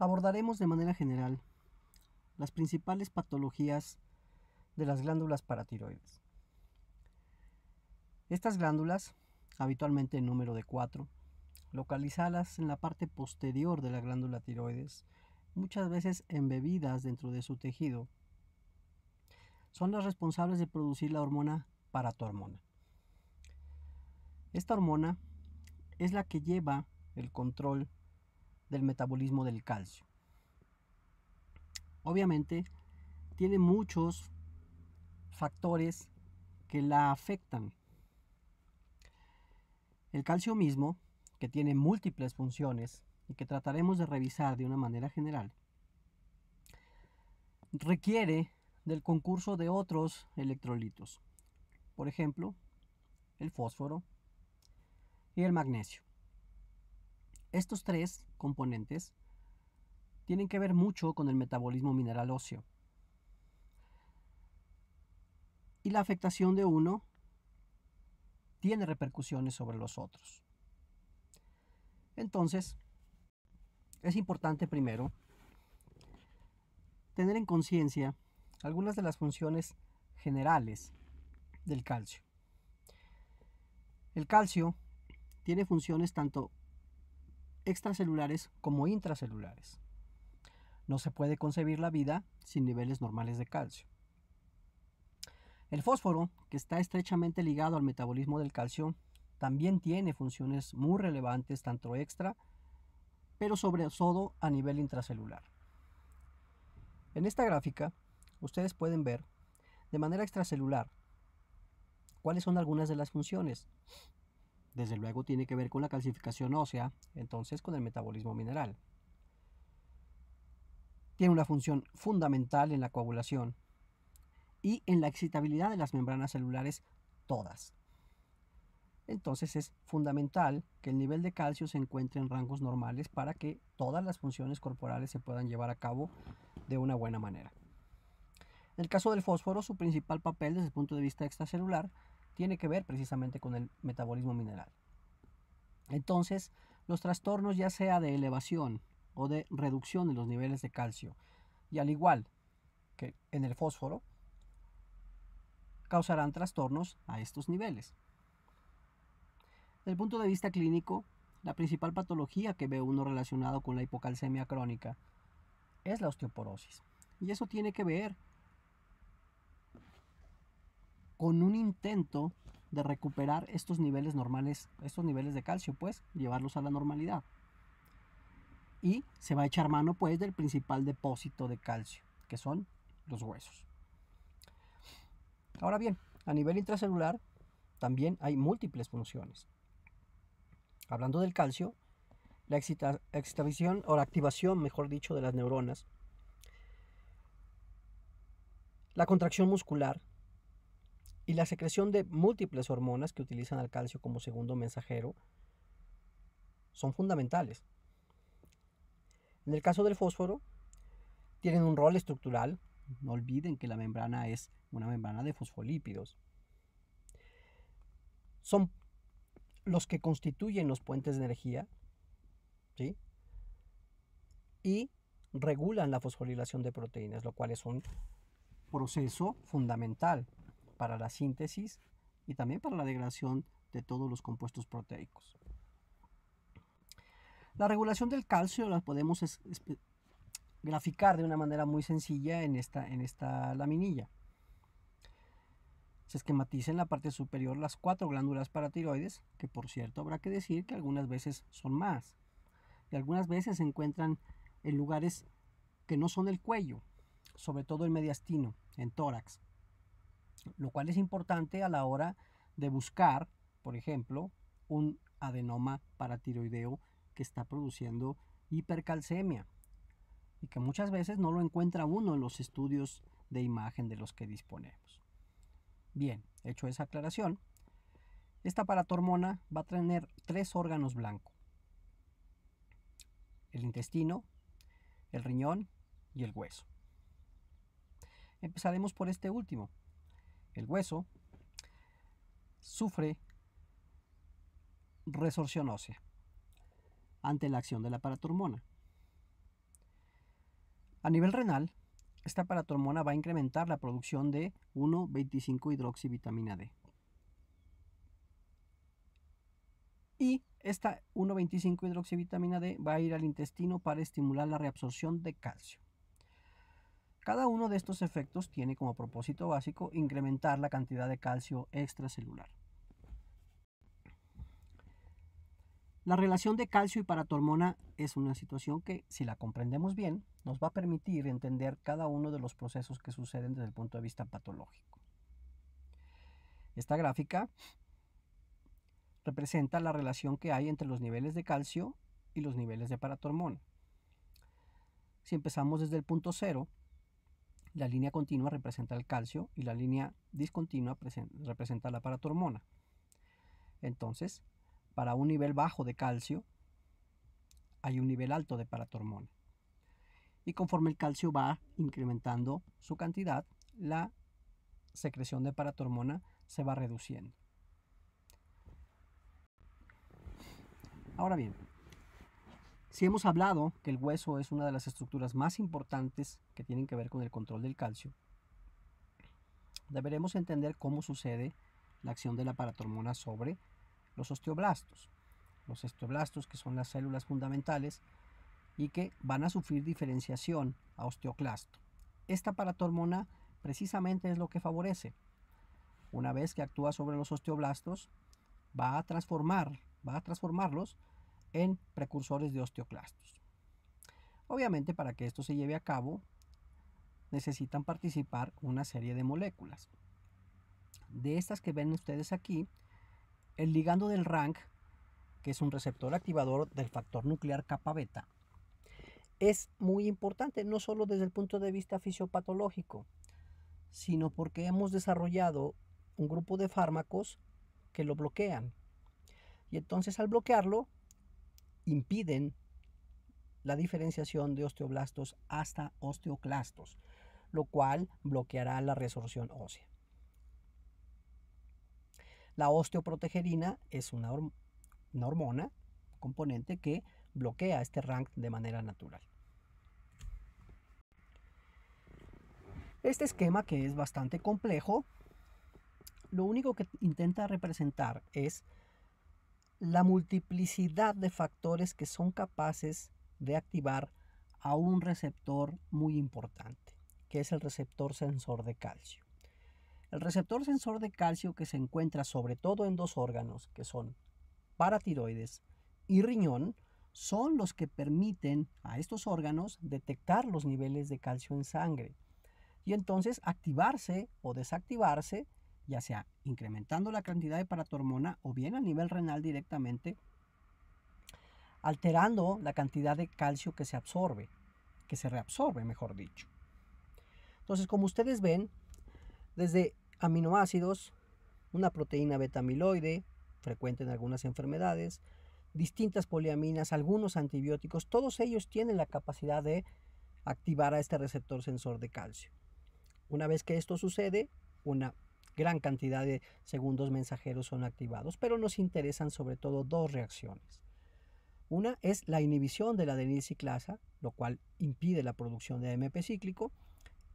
Abordaremos de manera general las principales patologías de las glándulas paratiroides. Estas glándulas, habitualmente en número de cuatro localizadas en la parte posterior de la glándula tiroides, muchas veces embebidas dentro de su tejido, son las responsables de producir la hormona paratormona. Esta hormona es la que lleva el control del metabolismo del calcio. Obviamente, tiene muchos factores que la afectan. El calcio mismo, que tiene múltiples funciones y que trataremos de revisar de una manera general, requiere del concurso de otros electrolitos, por ejemplo, el fósforo y el magnesio. Estos tres componentes tienen que ver mucho con el metabolismo mineral óseo. Y la afectación de uno tiene repercusiones sobre los otros. Entonces, es importante primero tener en conciencia algunas de las funciones generales del calcio. El calcio tiene funciones tanto extracelulares como intracelulares. No se puede concebir la vida sin niveles normales de calcio. El fósforo, que está estrechamente ligado al metabolismo del calcio, también tiene funciones muy relevantes, tanto extra, pero sobre todo a nivel intracelular. En esta gráfica, ustedes pueden ver de manera extracelular cuáles son algunas de las funciones desde luego tiene que ver con la calcificación ósea, entonces con el metabolismo mineral. Tiene una función fundamental en la coagulación y en la excitabilidad de las membranas celulares todas. Entonces es fundamental que el nivel de calcio se encuentre en rangos normales para que todas las funciones corporales se puedan llevar a cabo de una buena manera. En el caso del fósforo, su principal papel desde el punto de vista extracelular tiene que ver precisamente con el metabolismo mineral. Entonces, los trastornos ya sea de elevación o de reducción en los niveles de calcio, y al igual que en el fósforo, causarán trastornos a estos niveles. Del el punto de vista clínico, la principal patología que ve uno relacionado con la hipocalcemia crónica es la osteoporosis. Y eso tiene que ver con un intento de recuperar estos niveles normales, estos niveles de calcio, pues llevarlos a la normalidad. Y se va a echar mano pues del principal depósito de calcio, que son los huesos. Ahora bien, a nivel intracelular también hay múltiples funciones. Hablando del calcio, la excitación o la activación, mejor dicho, de las neuronas, la contracción muscular, y la secreción de múltiples hormonas que utilizan al calcio como segundo mensajero son fundamentales. En el caso del fósforo, tienen un rol estructural. No olviden que la membrana es una membrana de fosfolípidos. Son los que constituyen los puentes de energía y regulan la fosforilación de proteínas, lo cual es un proceso fundamental para la síntesis y también para la degradación de todos los compuestos proteicos. La regulación del calcio la podemos graficar de una manera muy sencilla en esta, en esta laminilla. Se esquematiza en la parte superior las cuatro glándulas paratiroides, que por cierto habrá que decir que algunas veces son más, y algunas veces se encuentran en lugares que no son el cuello, sobre todo el mediastino, en tórax, lo cual es importante a la hora de buscar, por ejemplo, un adenoma paratiroideo que está produciendo hipercalcemia y que muchas veces no lo encuentra uno en los estudios de imagen de los que disponemos. Bien, hecho esa aclaración, esta paratormona va a tener tres órganos blancos. El intestino, el riñón y el hueso. Empezaremos por este último, el hueso, sufre resorción ósea ante la acción de la paratormona. A nivel renal, esta paratormona va a incrementar la producción de 1,25 hidroxivitamina D. Y esta 1,25 hidroxivitamina D va a ir al intestino para estimular la reabsorción de calcio. Cada uno de estos efectos tiene como propósito básico incrementar la cantidad de calcio extracelular. La relación de calcio y paratormona es una situación que, si la comprendemos bien, nos va a permitir entender cada uno de los procesos que suceden desde el punto de vista patológico. Esta gráfica representa la relación que hay entre los niveles de calcio y los niveles de paratormona. Si empezamos desde el punto cero, la línea continua representa el calcio y la línea discontinua representa la paratormona. Entonces, para un nivel bajo de calcio, hay un nivel alto de paratormona. Y conforme el calcio va incrementando su cantidad, la secreción de paratormona se va reduciendo. Ahora bien, si hemos hablado que el hueso es una de las estructuras más importantes que tienen que ver con el control del calcio, deberemos entender cómo sucede la acción de la paratormona sobre los osteoblastos. Los osteoblastos, que son las células fundamentales y que van a sufrir diferenciación a osteoclasto. Esta paratormona precisamente es lo que favorece. Una vez que actúa sobre los osteoblastos, va a transformar, va a transformarlos en precursores de osteoclastos. Obviamente para que esto se lleve a cabo necesitan participar una serie de moléculas. De estas que ven ustedes aquí, el ligando del RANK, que es un receptor activador del factor nuclear kappa beta, es muy importante no solo desde el punto de vista fisiopatológico, sino porque hemos desarrollado un grupo de fármacos que lo bloquean. Y entonces al bloquearlo, impiden la diferenciación de osteoblastos hasta osteoclastos, lo cual bloqueará la resorción ósea. La osteoprotegerina es una, hormona, componente que bloquea este rank de manera natural. Este esquema, que es bastante complejo, lo único que intenta representar es la multiplicidad de factores que son capaces de activar a un receptor muy importante, que es el receptor sensor de calcio. El receptor sensor de calcio que se encuentra sobre todo en dos órganos, que son paratiroides y riñón, son los que permiten a estos órganos detectar los niveles de calcio en sangre y entonces activarse o desactivarse ya sea incrementando la cantidad de paratormona o bien a nivel renal directamente, alterando la cantidad de calcio que se absorbe, que se reabsorbe, mejor dicho. Entonces, como ustedes ven, desde aminoácidos, una proteína beta-amiloide, frecuente en algunas enfermedades, distintas poliaminas, algunos antibióticos, todos ellos tienen la capacidad de activar a este receptor sensor de calcio. Una vez que esto sucede, una gran cantidad de segundos mensajeros son activados, pero nos interesan sobre todo dos reacciones. Una es la inhibición de la ciclasa lo cual impide la producción de AMP cíclico,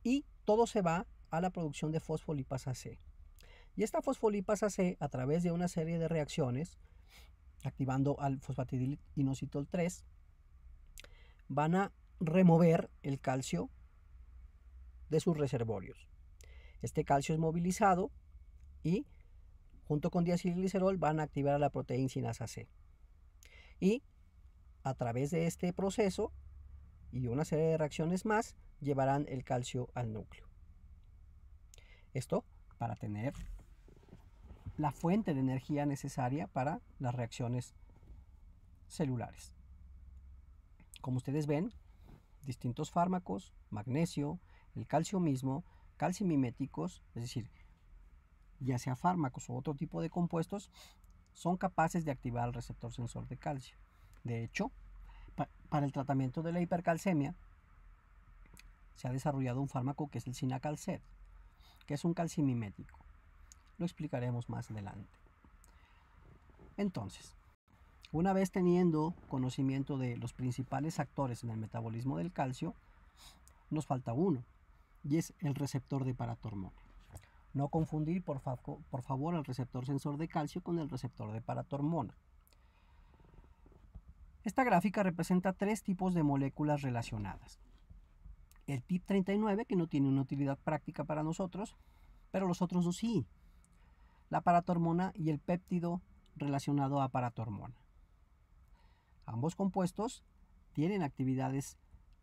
y todo se va a la producción de fosfolipasa C. Y esta fosfolipasa C, a través de una serie de reacciones, activando al fosfatidil inositol 3, van a remover el calcio de sus reservorios. Este calcio es movilizado y junto con diacilglicerol van a activar a la proteína sinasa C. Y a través de este proceso y una serie de reacciones más llevarán el calcio al núcleo. Esto para tener la fuente de energía necesaria para las reacciones celulares. Como ustedes ven, distintos fármacos, magnesio, el calcio mismo, calcimiméticos, es decir, ya sea fármacos u otro tipo de compuestos, son capaces de activar el receptor sensor de calcio. De hecho, para el tratamiento de la hipercalcemia, se ha desarrollado un fármaco que es el sinacalcet, que es un calcimimético. Lo explicaremos más adelante. Entonces, una vez teniendo conocimiento de los principales actores en el metabolismo del calcio, nos falta uno, y es el receptor de paratormona. No confundir, por, favor, el receptor sensor de calcio con el receptor de paratormona. Esta gráfica representa tres tipos de moléculas relacionadas. El tip 39, que no tiene una utilidad práctica para nosotros, pero los otros dos sí. La paratormona y el péptido relacionado a paratormona. Ambos compuestos tienen actividades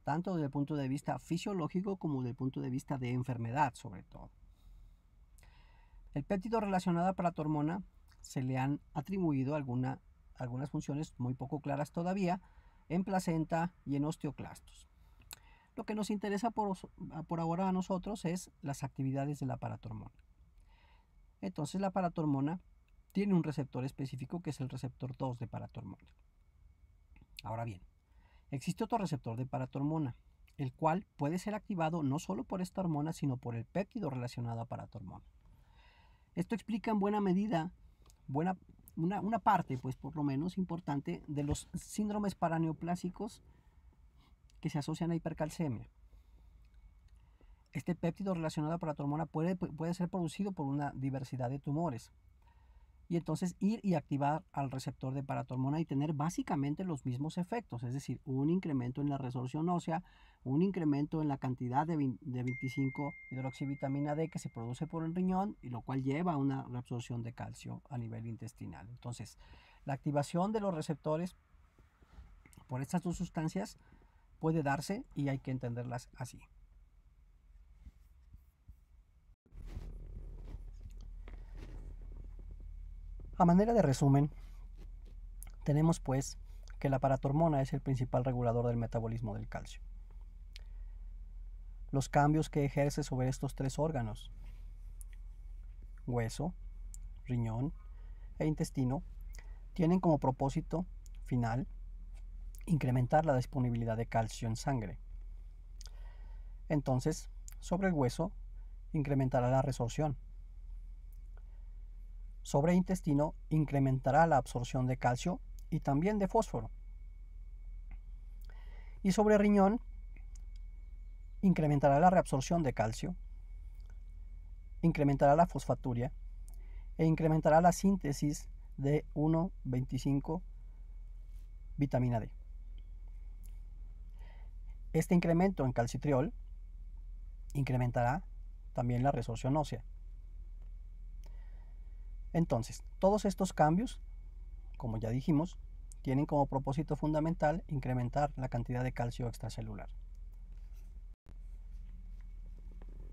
tanto desde el punto de vista fisiológico como desde el punto de vista de enfermedad sobre todo. El péptido relacionado a paratormona se le han atribuido algunas funciones muy poco claras todavía en placenta y en osteoclastos. Lo que nos interesa por, por ahora a nosotros es las actividades de la paratormona. Entonces la paratormona tiene un receptor específico que es el receptor 2 de paratormona. Ahora bien, Existe otro receptor de paratormona, el cual puede ser activado no solo por esta hormona, sino por el péptido relacionado a paratormona. Esto explica en buena medida, buena, una, parte, pues por lo menos importante, de los síndromes paraneoplásicos que se asocian a hipercalcemia. Este péptido relacionado a paratormona puede, puede ser producido por una diversidad de tumores, y entonces ir y activar al receptor de paratormona y tener básicamente los mismos efectos, es decir, un incremento en la resolución ósea, un incremento en la cantidad de, 25 hidroxivitamina D que se produce por el riñón y lo cual lleva a una reabsorción de calcio a nivel intestinal. Entonces, la activación de los receptores por estas dos sustancias puede darse y hay que entenderlas así. A manera de resumen, tenemos pues que la paratormona es el principal regulador del metabolismo del calcio. Los cambios que ejerce sobre estos tres órganos, hueso, riñón e intestino, tienen como propósito final incrementar la disponibilidad de calcio en sangre. Entonces, sobre el hueso, incrementará la resorción, sobre intestino incrementará la absorción de calcio y también de fósforo. Y sobre riñón incrementará la reabsorción de calcio, incrementará la fosfaturia e incrementará la síntesis de 1,25 vitamina D. Este incremento en calcitriol incrementará también la resorción ósea. Entonces, todos estos cambios, como ya dijimos, tienen como propósito fundamental incrementar la cantidad de calcio extracelular.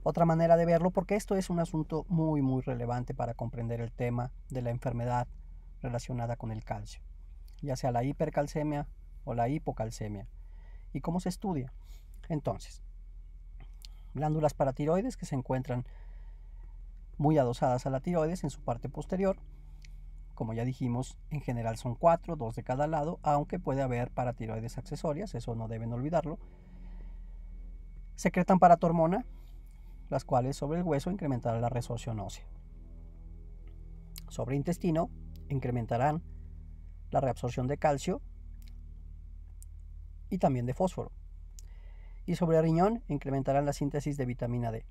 Otra manera de verlo, porque esto es un asunto muy muy relevante para comprender el tema de la enfermedad relacionada con el calcio, ya sea la hipercalcemia o la hipocalcemia. ¿Y cómo se estudia? Entonces, glándulas paratiroides que se encuentran muy adosadas a la tiroides en su parte posterior. Como ya dijimos, en general son cuatro, dos de cada lado, aunque puede haber paratiroides accesorias, eso no deben olvidarlo. Secretan paratormona, las cuales sobre el hueso incrementarán la resorción ósea. Sobre intestino incrementarán la reabsorción de calcio y también de fósforo. Y sobre riñón incrementarán la síntesis de vitamina D.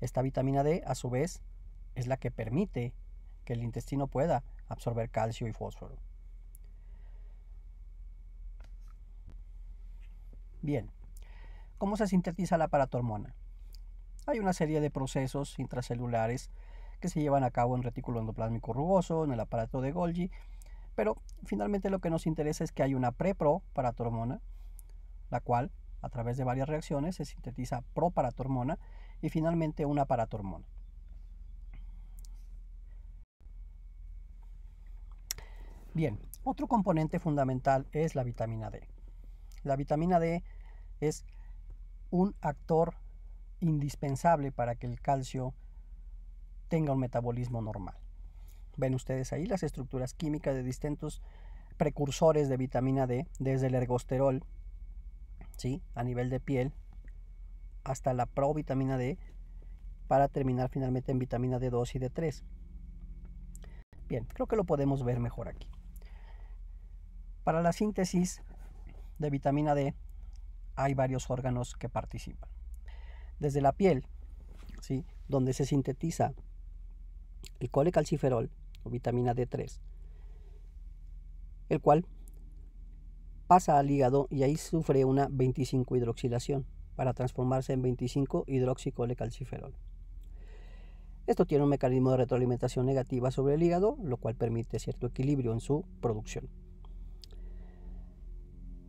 Esta vitamina D, a su vez, es la que permite que el intestino pueda absorber calcio y fósforo. Bien, ¿cómo se sintetiza la paratormona? Hay una serie de procesos intracelulares que se llevan a cabo en retículo endoplásmico rugoso, en el aparato de Golgi, pero finalmente lo que nos interesa es que hay una pre-pro paratormona, la cual a través de varias reacciones se sintetiza proparatormona y finalmente una paratormona. Bien, otro componente fundamental es la vitamina D. La vitamina D es un actor indispensable para que el calcio tenga un metabolismo normal. Ven ustedes ahí las estructuras químicas de distintos precursores de vitamina D, desde el ergosterol, ¿sí? a nivel de piel, hasta la provitamina D para terminar finalmente en vitamina D2 y D3. Bien, creo que lo podemos ver mejor aquí. Para la síntesis de vitamina D hay varios órganos que participan. Desde la piel, ¿sí? donde se sintetiza el colecalciferol o vitamina D3, el cual pasa al hígado y ahí sufre una 25 hidroxilación para transformarse en 25 hidroxicolecalciferol. Esto tiene un mecanismo de retroalimentación negativa sobre el hígado, lo cual permite cierto equilibrio en su producción.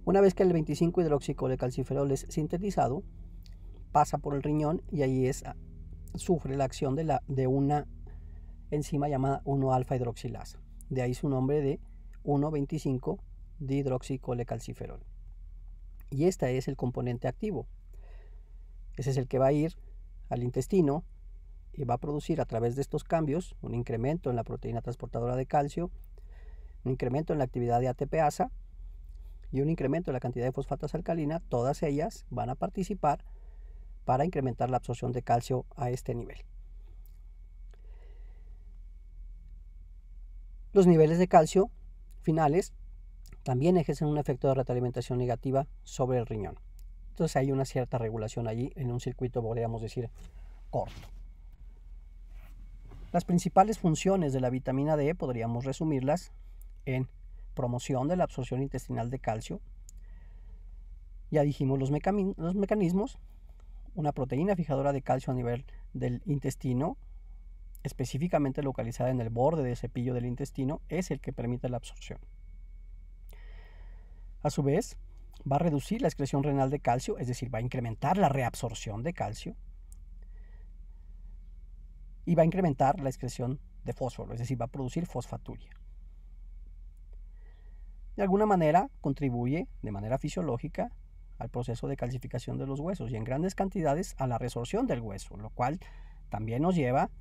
Una vez que el 25 hidroxicolecalciferol es sintetizado, pasa por el riñón y ahí ah, sufre la acción de, una enzima llamada 1-alfa hidroxilasa. De ahí su nombre de 1,25 dihidroxicolecalciferol. Y este es el componente activo, ese es el que va a ir al intestino y va a producir a través de estos cambios un incremento en la proteína transportadora de calcio, un incremento en la actividad de ATPasa y un incremento en la cantidad de fosfatas alcalina. Todas ellas van a participar para incrementar la absorción de calcio a este nivel. Los niveles de calcio finales también ejercen un efecto de retroalimentación negativa sobre el riñón. Entonces hay una cierta regulación allí en un circuito, podríamos decir, corto. Las principales funciones de la vitamina D podríamos resumirlas en promoción de la absorción intestinal de calcio. Ya dijimos los, los mecanismos. Una proteína fijadora de calcio a nivel del intestino, específicamente localizada en el borde del cepillo del intestino, es el que permite la absorción. A su vez, va a reducir la excreción renal de calcio, es decir, va a incrementar la reabsorción de calcio y va a incrementar la excreción de fósforo, es decir, va a producir fosfaturia. De alguna manera contribuye de manera fisiológica al proceso de calcificación de los huesos y en grandes cantidades a la resorción del hueso, lo cual también nos lleva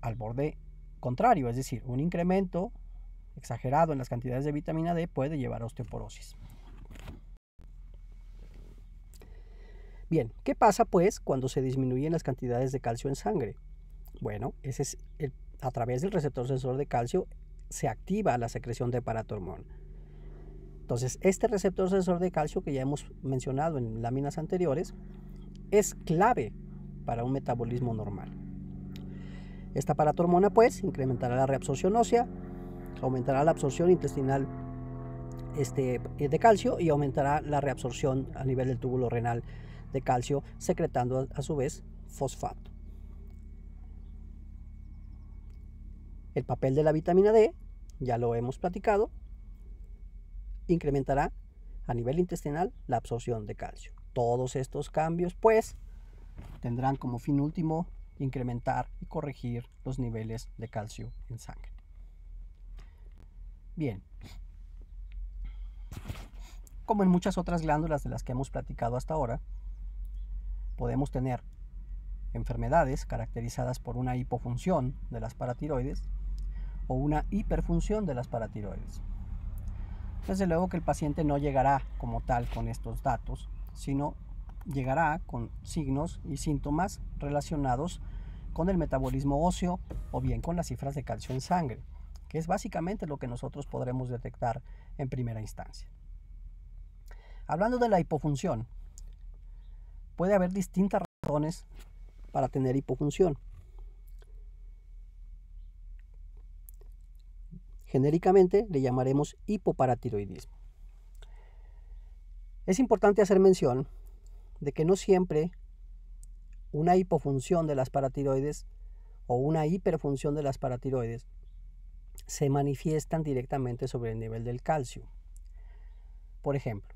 al borde contrario, es decir, un incremento exagerado en las cantidades de vitamina D puede llevar a osteoporosis. Bien, ¿qué pasa pues cuando se disminuyen las cantidades de calcio en sangre? Bueno, ese es a través del receptor sensor de calcio se activa la secreción de paratormona. Entonces, este receptor sensor de calcio que ya hemos mencionado en láminas anteriores es clave para un metabolismo normal. Esta paratormona pues incrementará la reabsorción ósea, aumentará la absorción intestinal este, de calcio y aumentará la reabsorción a nivel del túbulo renal de calcio, secretando a su vez fosfato. El papel de la vitamina D, ya lo hemos platicado, incrementará a nivel intestinal la absorción de calcio. Todos estos cambios, pues, tendrán como fin último incrementar y corregir los niveles de calcio en sangre. Bien. Como en muchas otras glándulas de las que hemos platicado hasta ahora, podemos tener enfermedades caracterizadas por una hipofunción de las paratiroides o una hiperfunción de las paratiroides. Desde luego que el paciente no llegará como tal con estos datos, sino llegará con signos y síntomas relacionados con el metabolismo óseo o bien con las cifras de calcio en sangre, que es básicamente lo que nosotros podremos detectar en primera instancia. Hablando de la hipofunción, puede haber distintas razones para tener hipofunción. Genéricamente le llamaremos hipoparatiroidismo. Es importante hacer mención de que no siempre una hipofunción de las paratiroides o una hiperfunción de las paratiroides se manifiestan directamente sobre el nivel del calcio. Por ejemplo,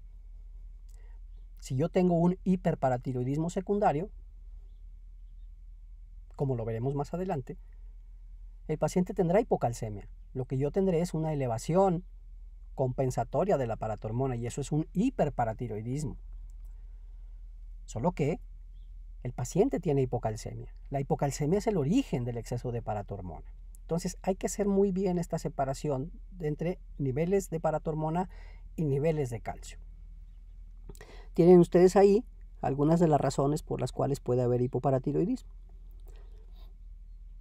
si yo tengo un hiperparatiroidismo secundario, como lo veremos más adelante, el paciente tendrá hipocalcemia. Lo que yo tendré es una elevación compensatoria de la paratormona y eso es un hiperparatiroidismo. Solo que el paciente tiene hipocalcemia. La hipocalcemia es el origen del exceso de paratormona. Entonces hay que hacer muy bien esta separación entre niveles de paratormona y niveles de calcio. Tienen ustedes ahí algunas de las razones por las cuales puede haber hipoparatiroidismo.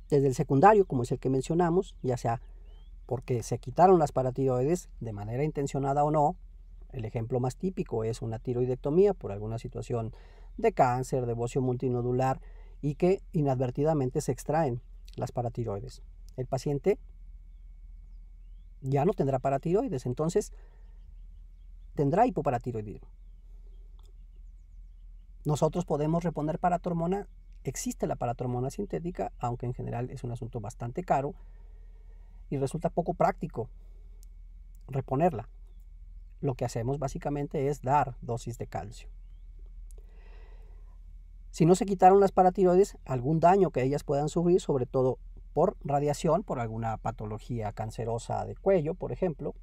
Desde el secundario, como es el que mencionamos, ya sea porque se quitaron las paratiroides de manera intencionada o no, el ejemplo más típico es una tiroidectomía por alguna situación de cáncer, de bocio multinodular y que inadvertidamente se extraen las paratiroides. El paciente ya no tendrá paratiroides, entonces tendrá hipoparatiroidismo. Nosotros podemos reponer paratormona, existe la paratormona sintética, aunque en general es un asunto bastante caro y resulta poco práctico reponerla. Lo que hacemos básicamente es dar dosis de calcio. Si no se quitaron las paratiroides, algún daño que ellas puedan sufrir, sobre todo por radiación, por alguna patología cancerosa de cuello, por ejemplo,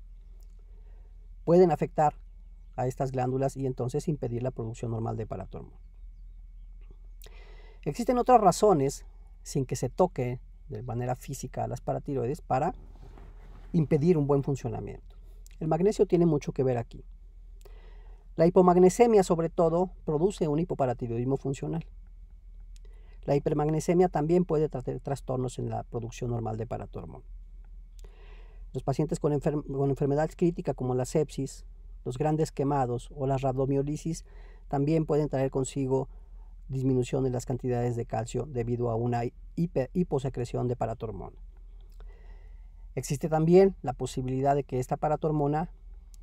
pueden afectar a estas glándulas y entonces impedir la producción normal de paratormón. Existen otras razones, sin que se toque de manera física a las paratiroides, para impedir un buen funcionamiento. El magnesio tiene mucho que ver aquí. La hipomagnesemia, sobre todo, produce un hipoparatiroidismo funcional. La hipermagnesemia también puede traer trastornos en la producción normal de paratormón. Los pacientes con, con enfermedad crítica como la sepsis, los grandes quemados o la rabdomiolisis también pueden traer consigo disminución en las cantidades de calcio debido a una hiposecreción de paratormona. Existe también la posibilidad de que esta paratormona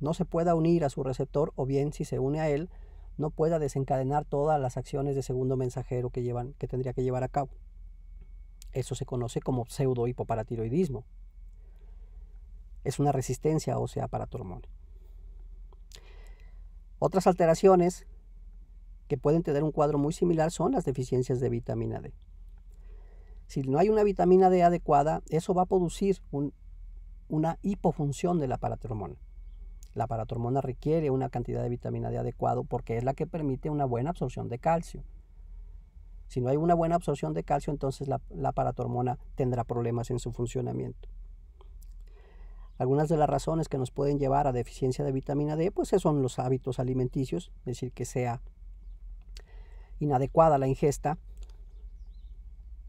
no se pueda unir a su receptor o bien si se une a él no pueda desencadenar todas las acciones de segundo mensajero que, tendría que llevar a cabo. Eso se conoce como pseudohipoparatiroidismo. Es una resistencia ósea paratormona. Otras alteraciones que pueden tener un cuadro muy similar son las deficiencias de vitamina D. Si no hay una vitamina D adecuada, eso va a producir una hipofunción de la paratormona. La paratormona requiere una cantidad de vitamina D adecuado porque es la que permite una buena absorción de calcio. Si no hay una buena absorción de calcio, entonces la, la paratormona tendrá problemas en su funcionamiento. Algunas de las razones que nos pueden llevar a deficiencia de vitamina D, pues son los hábitos alimenticios, es decir, que sea inadecuada la ingesta,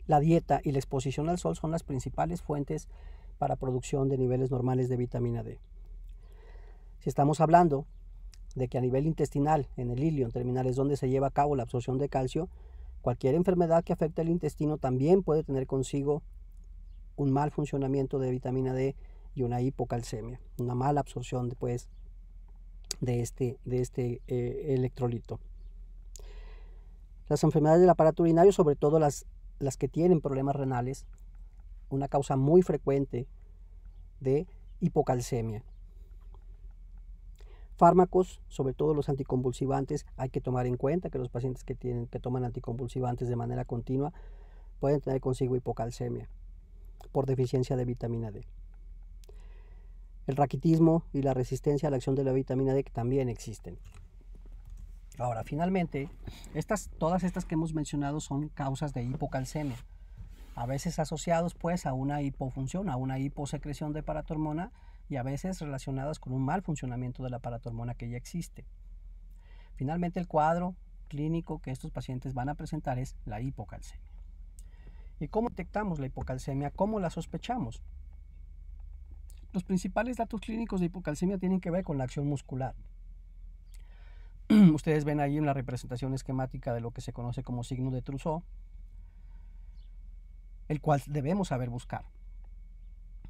la dieta y la exposición al sol son las principales fuentes para producción de niveles normales de vitamina D. Si estamos hablando de que a nivel intestinal, en el ilion terminal, es donde se lleva a cabo la absorción de calcio, cualquier enfermedad que afecte al intestino también puede tener consigo un mal funcionamiento de vitamina D y una hipocalcemia, una mala absorción después de este, de este eh, electrolito. Las enfermedades del aparato urinario, sobre todo las, las que tienen problemas renales, una causa muy frecuente de hipocalcemia. Fármacos, sobre todo los anticonvulsivantes, hay que tomar en cuenta que los pacientes que, tienen, que toman anticonvulsivantes de manera continua pueden tener consigo hipocalcemia por deficiencia de vitamina D el raquitismo y la resistencia a la acción de la vitamina D también existen. Ahora, finalmente, estas, todas estas que hemos mencionado son causas de hipocalcemia, a veces asociados pues a una hipofunción, a una hiposecreción de paratormona y a veces relacionadas con un mal funcionamiento de la paratormona que ya existe. Finalmente, el cuadro clínico que estos pacientes van a presentar es la hipocalcemia. ¿Y cómo detectamos la hipocalcemia? ¿Cómo la sospechamos? Los principales datos clínicos de hipocalcemia tienen que ver con la acción muscular. Ustedes ven ahí una representación esquemática de lo que se conoce como signo de Trousseau, el cual debemos saber buscar.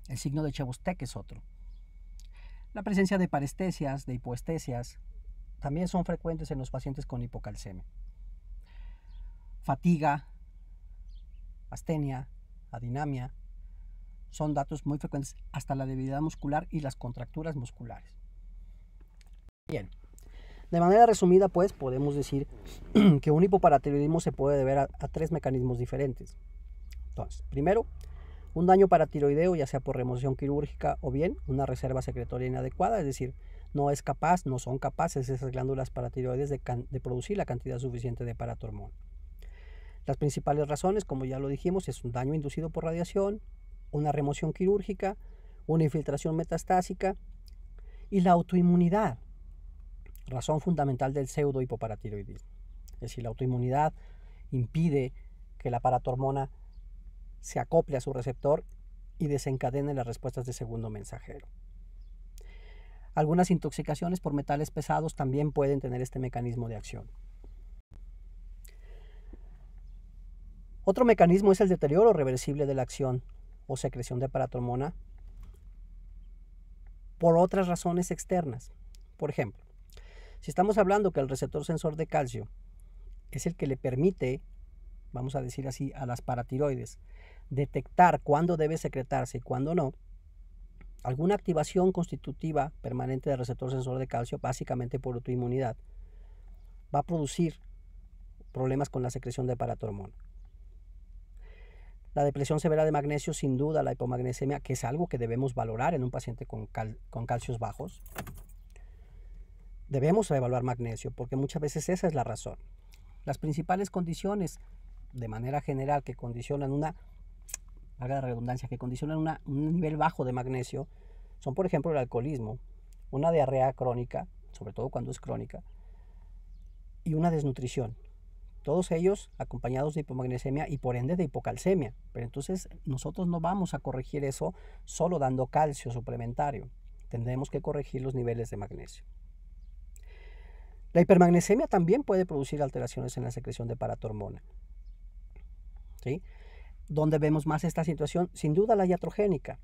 El signo de Chevostek es otro. La presencia de parestesias, de hipoestesias, también son frecuentes en los pacientes con hipocalcemia. Fatiga, astenia, adinamia, son datos muy frecuentes, hasta la debilidad muscular y las contracturas musculares. Bien, de manera resumida, pues podemos decir que un hipoparatiroidismo se puede deber a, tres mecanismos diferentes. Entonces, primero, un daño paratiroideo, ya sea por remoción quirúrgica o bien una reserva secretoria inadecuada, es decir, no es capaz, no son capaces esas glándulas paratiroides de, de producir la cantidad suficiente de paratormón. Las principales razones, como ya lo dijimos, es un daño inducido por radiación, una remoción quirúrgica, una infiltración metastásica y la autoinmunidad, razón fundamental del pseudo hipoparatiroidismo. Es decir, la autoinmunidad impide que la paratormona se acople a su receptor y desencadene las respuestas de segundo mensajero. Algunas intoxicaciones por metales pesados también pueden tener este mecanismo de acción. Otro mecanismo es el deterioro reversible de la acción o secreción de paratormona por otras razones externas. Por ejemplo, si estamos hablando que el receptor sensor de calcio es el que le permite, vamos a decir así, a las paratiroides detectar cuándo debe secretarse y cuándo no, alguna activación constitutiva permanente del receptor sensor de calcio, básicamente por autoinmunidad, va a producir problemas con la secreción de paratormona. La depresión severa de magnesio, sin duda, la hipomagnesemia, que es algo que debemos valorar en un paciente con, calcios bajos. Debemos evaluar magnesio porque muchas veces esa es la razón. Las principales condiciones, de manera general, que condicionan una, haga la redundancia, que condicionan un nivel bajo de magnesio, son, por ejemplo, el alcoholismo, una diarrea crónica, sobre todo cuando es crónica, y una desnutrición. Todos ellos acompañados de hipomagnesemia y por ende de hipocalcemia. Pero entonces nosotros no vamos a corregir eso solo dando calcio suplementario. Tendremos que corregir los niveles de magnesio. La hipermagnesemia también puede producir alteraciones en la secreción de paratormona. ¿Sí? vemos más esta situación? Sin duda la iatrogénica.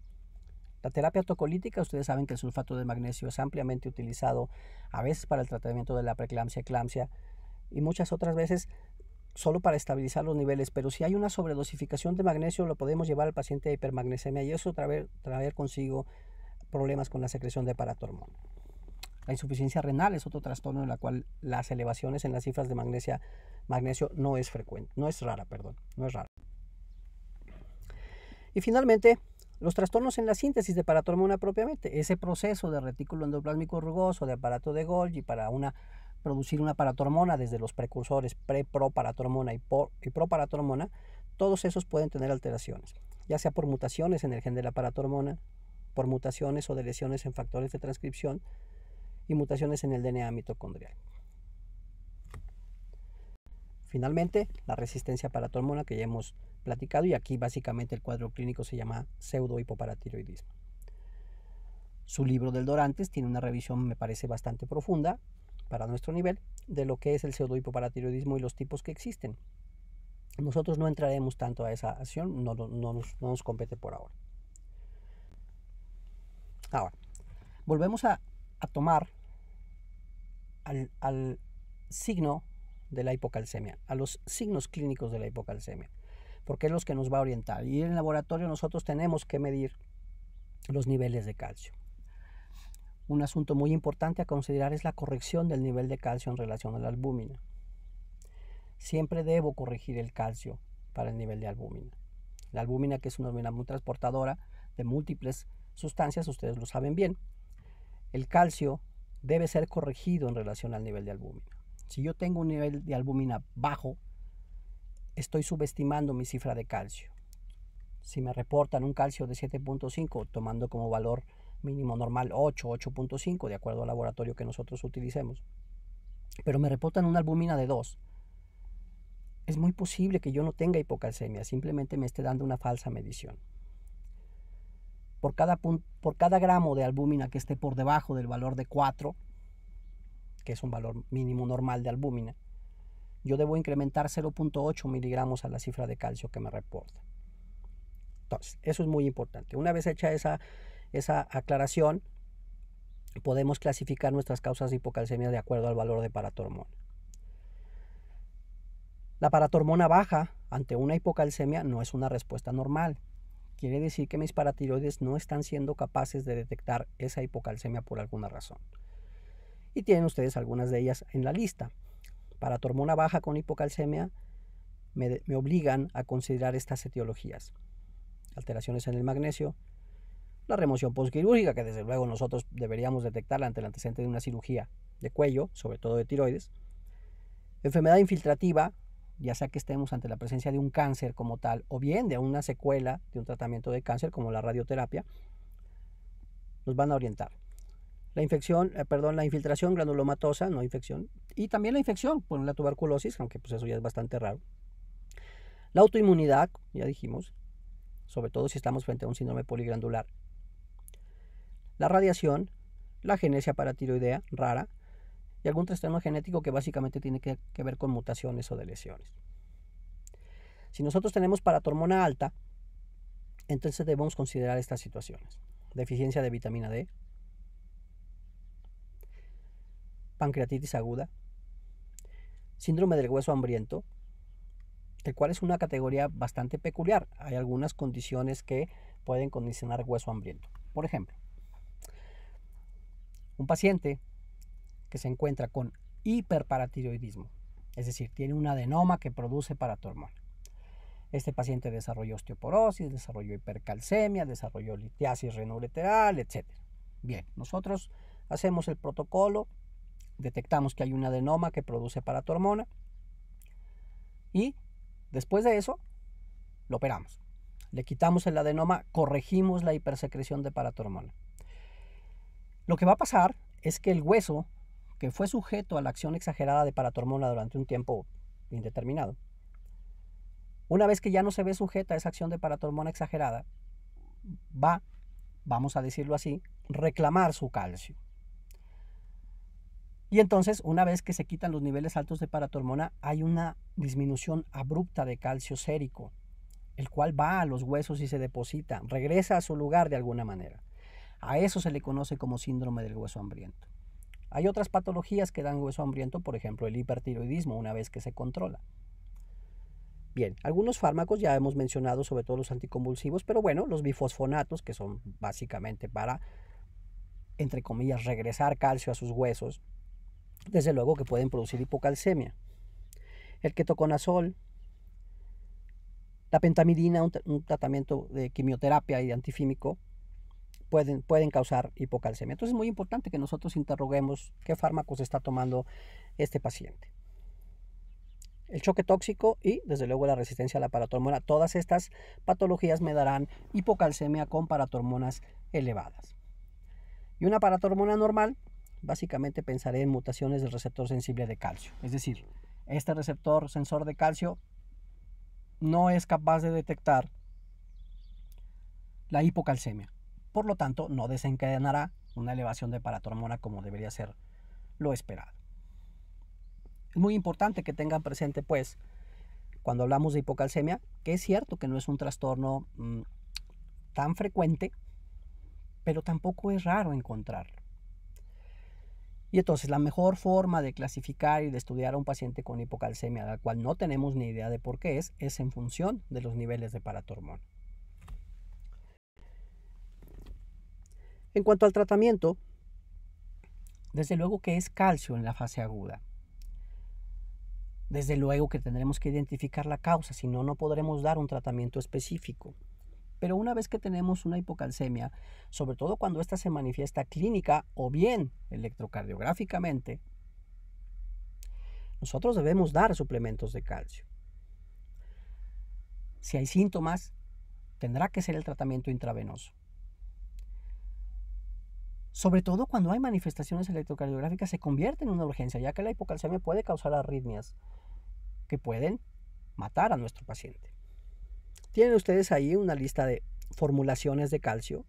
La terapia tocolítica, ustedes saben que el sulfato de magnesio es ampliamente utilizado a veces para el tratamiento de la preeclampsia, eclampsia, y muchas otras veces solo para estabilizar los niveles, pero si hay una sobredosificación de magnesio lo podemos llevar al paciente a hipermagnesemia y eso traer, traer consigo problemas con la secreción de paratormón. La insuficiencia renal es otro trastorno en la cual las elevaciones en las cifras de magnesia, magnesio no es frecuente, no es rara, perdón, no es rara. Y finalmente, los trastornos en la síntesis de paratormona propiamente, ese proceso de retículo endoplásmico rugoso, de aparato de Golgi para una producir una paratormona desde los precursores pre-proparatormona y, y proparatormona, todos esos pueden tener alteraciones, ya sea por mutaciones en el gen de la paratormona, por mutaciones o de lesiones en factores de transcripción y mutaciones en el DNA mitocondrial. Finalmente, la resistencia paratormona que ya hemos platicado y aquí básicamente el cuadro clínico se llama pseudohipoparatiroidismo. Su libro del Dorantes tiene una revisión me parece bastante profunda para nuestro nivel de lo que es el pseudohipoparatiroidismo y los tipos que existen. Nosotros no entraremos tanto a esa acción, no, nos, compete por ahora. Ahora, volvemos a, tomar al, al, signo de la hipocalcemia, a los signos clínicos de la hipocalcemia, porque es los que nos va a orientar. Y en el laboratorio nosotros tenemos que medir los niveles de calcio. Un asunto muy importante a considerar es la corrección del nivel de calcio en relación a la albúmina. Siempre debo corregir el calcio para el nivel de albúmina. La albúmina, que es una hormona muy transportadora de múltiples sustancias, ustedes lo saben bien, el calcio debe ser corregido en relación al nivel de albúmina. Si yo tengo un nivel de albúmina bajo, estoy subestimando mi cifra de calcio. Si me reportan un calcio de 7.5, tomando como valor mínimo normal 8, 8.5, de acuerdo al laboratorio que nosotros utilicemos, pero me reportan una albúmina de 2, es muy posible que yo no tenga hipocalcemia, simplemente me esté dando una falsa medición. Por cada, por cada gramo de albúmina que esté por debajo del valor de 4, que es un valor mínimo normal de albúmina, yo debo incrementar 0.8 miligramos a la cifra de calcio que me reporta. Entonces, eso es muy importante. Una vez hecha esa esa aclaración, podemos clasificar nuestras causas de hipocalcemia de acuerdo al valor de paratormona. La paratormona baja ante una hipocalcemia no es una respuesta normal. Quiere decir que mis paratiroides no están siendo capaces de detectar esa hipocalcemia por alguna razón. Y tienen ustedes algunas de ellas en la lista. Paratormona baja con hipocalcemia me, me obligan a considerar estas etiologías. Alteraciones en el magnesio, la remoción posquirúrgica, que desde luego nosotros deberíamos detectarla ante el antecedente de una cirugía de cuello, sobre todo de tiroides, enfermedad infiltrativa, ya sea que estemos ante la presencia de un cáncer como tal, o bien de una secuela de un tratamiento de cáncer como la radioterapia, nos van a orientar. La infección, eh, perdón, la infiltración granulomatosa, no infección, y también la infección por la tuberculosis, aunque pues eso ya es bastante raro. La autoinmunidad, ya dijimos, sobre todo si estamos frente a un síndrome poliglandular la radiación, la genesia paratiroidea rara y algún trastorno genético que básicamente tiene que, ver con mutaciones o de lesiones. Si nosotros tenemos paratormona alta, entonces debemos considerar estas situaciones. Deficiencia de vitamina D, pancreatitis aguda, síndrome del hueso hambriento, el cual es una categoría bastante peculiar. Hay algunas condiciones que pueden condicionar hueso hambriento. Por ejemplo, un paciente que se encuentra con hiperparatiroidismo, es decir, tiene un adenoma que produce paratormona. Este paciente desarrolló osteoporosis, desarrolló hipercalcemia, desarrolló litiasis renoureteral, etc. Bien, nosotros hacemos el protocolo, detectamos que hay un adenoma que produce paratormona y después de eso lo operamos. Le quitamos el adenoma, corregimos la hipersecreción de paratormona. Lo que va a pasar es que el hueso, que fue sujeto a la acción exagerada de paratormona durante un tiempo indeterminado, una vez que ya no se ve sujeta a esa acción de paratormona exagerada, va, vamos a decirlo así, reclamar su calcio. Y entonces, una vez que se quitan los niveles altos de paratormona, hay una disminución abrupta de calcio sérico, el cual va a los huesos y se deposita, regresa a su lugar de alguna manera. A eso se le conoce como síndrome del hueso hambriento. Hay otras patologías que dan hueso hambriento, por ejemplo el hipertiroidismo, una vez que se controla. Bien, algunos fármacos ya hemos mencionado, sobre todo los anticonvulsivos, pero bueno, los bifosfonatos, que son básicamente para, entre comillas, regresar calcio a sus huesos, desde luego que pueden producir hipocalcemia. El ketoconazol, la pentamidina, un, tratamiento de quimioterapia y de antifímico, pueden, causar hipocalcemia. Entonces es muy importante que nosotros interroguemos qué fármacos está tomando este paciente. El choque tóxico y desde luego la resistencia a la paratormona. Todas estas patologías me darán hipocalcemia con paratormonas elevadas. Y una paratormona normal, básicamente pensaré en mutaciones del receptor sensible de calcio. Es decir, este receptor sensor de calcio no es capaz de detectar la hipocalcemia. Por lo tanto, no desencadenará una elevación de paratormona como debería ser lo esperado. Es muy importante que tengan presente, pues, cuando hablamos de hipocalcemia, que es cierto que no es un trastorno mm, tan frecuente, pero tampoco es raro encontrarlo. Y entonces la mejor forma de clasificar y de estudiar a un paciente con hipocalcemia, la cual no tenemos ni idea de por qué es, es en función de los niveles de paratormona. En cuanto al tratamiento, desde luego que es calcio en la fase aguda. Desde luego que tendremos que identificar la causa, si no, no podremos dar un tratamiento específico. Pero una vez que tenemos una hipocalcemia, sobre todo cuando ésta se manifiesta clínica o bien electrocardiográficamente, nosotros debemos dar suplementos de calcio. Si hay síntomas, tendrá que ser el tratamiento intravenoso sobre todo cuando hay manifestaciones electrocardiográficas, se convierte en una urgencia, ya que la hipocalcemia puede causar arritmias que pueden matar a nuestro paciente. Tienen ustedes ahí una lista de formulaciones de calcio,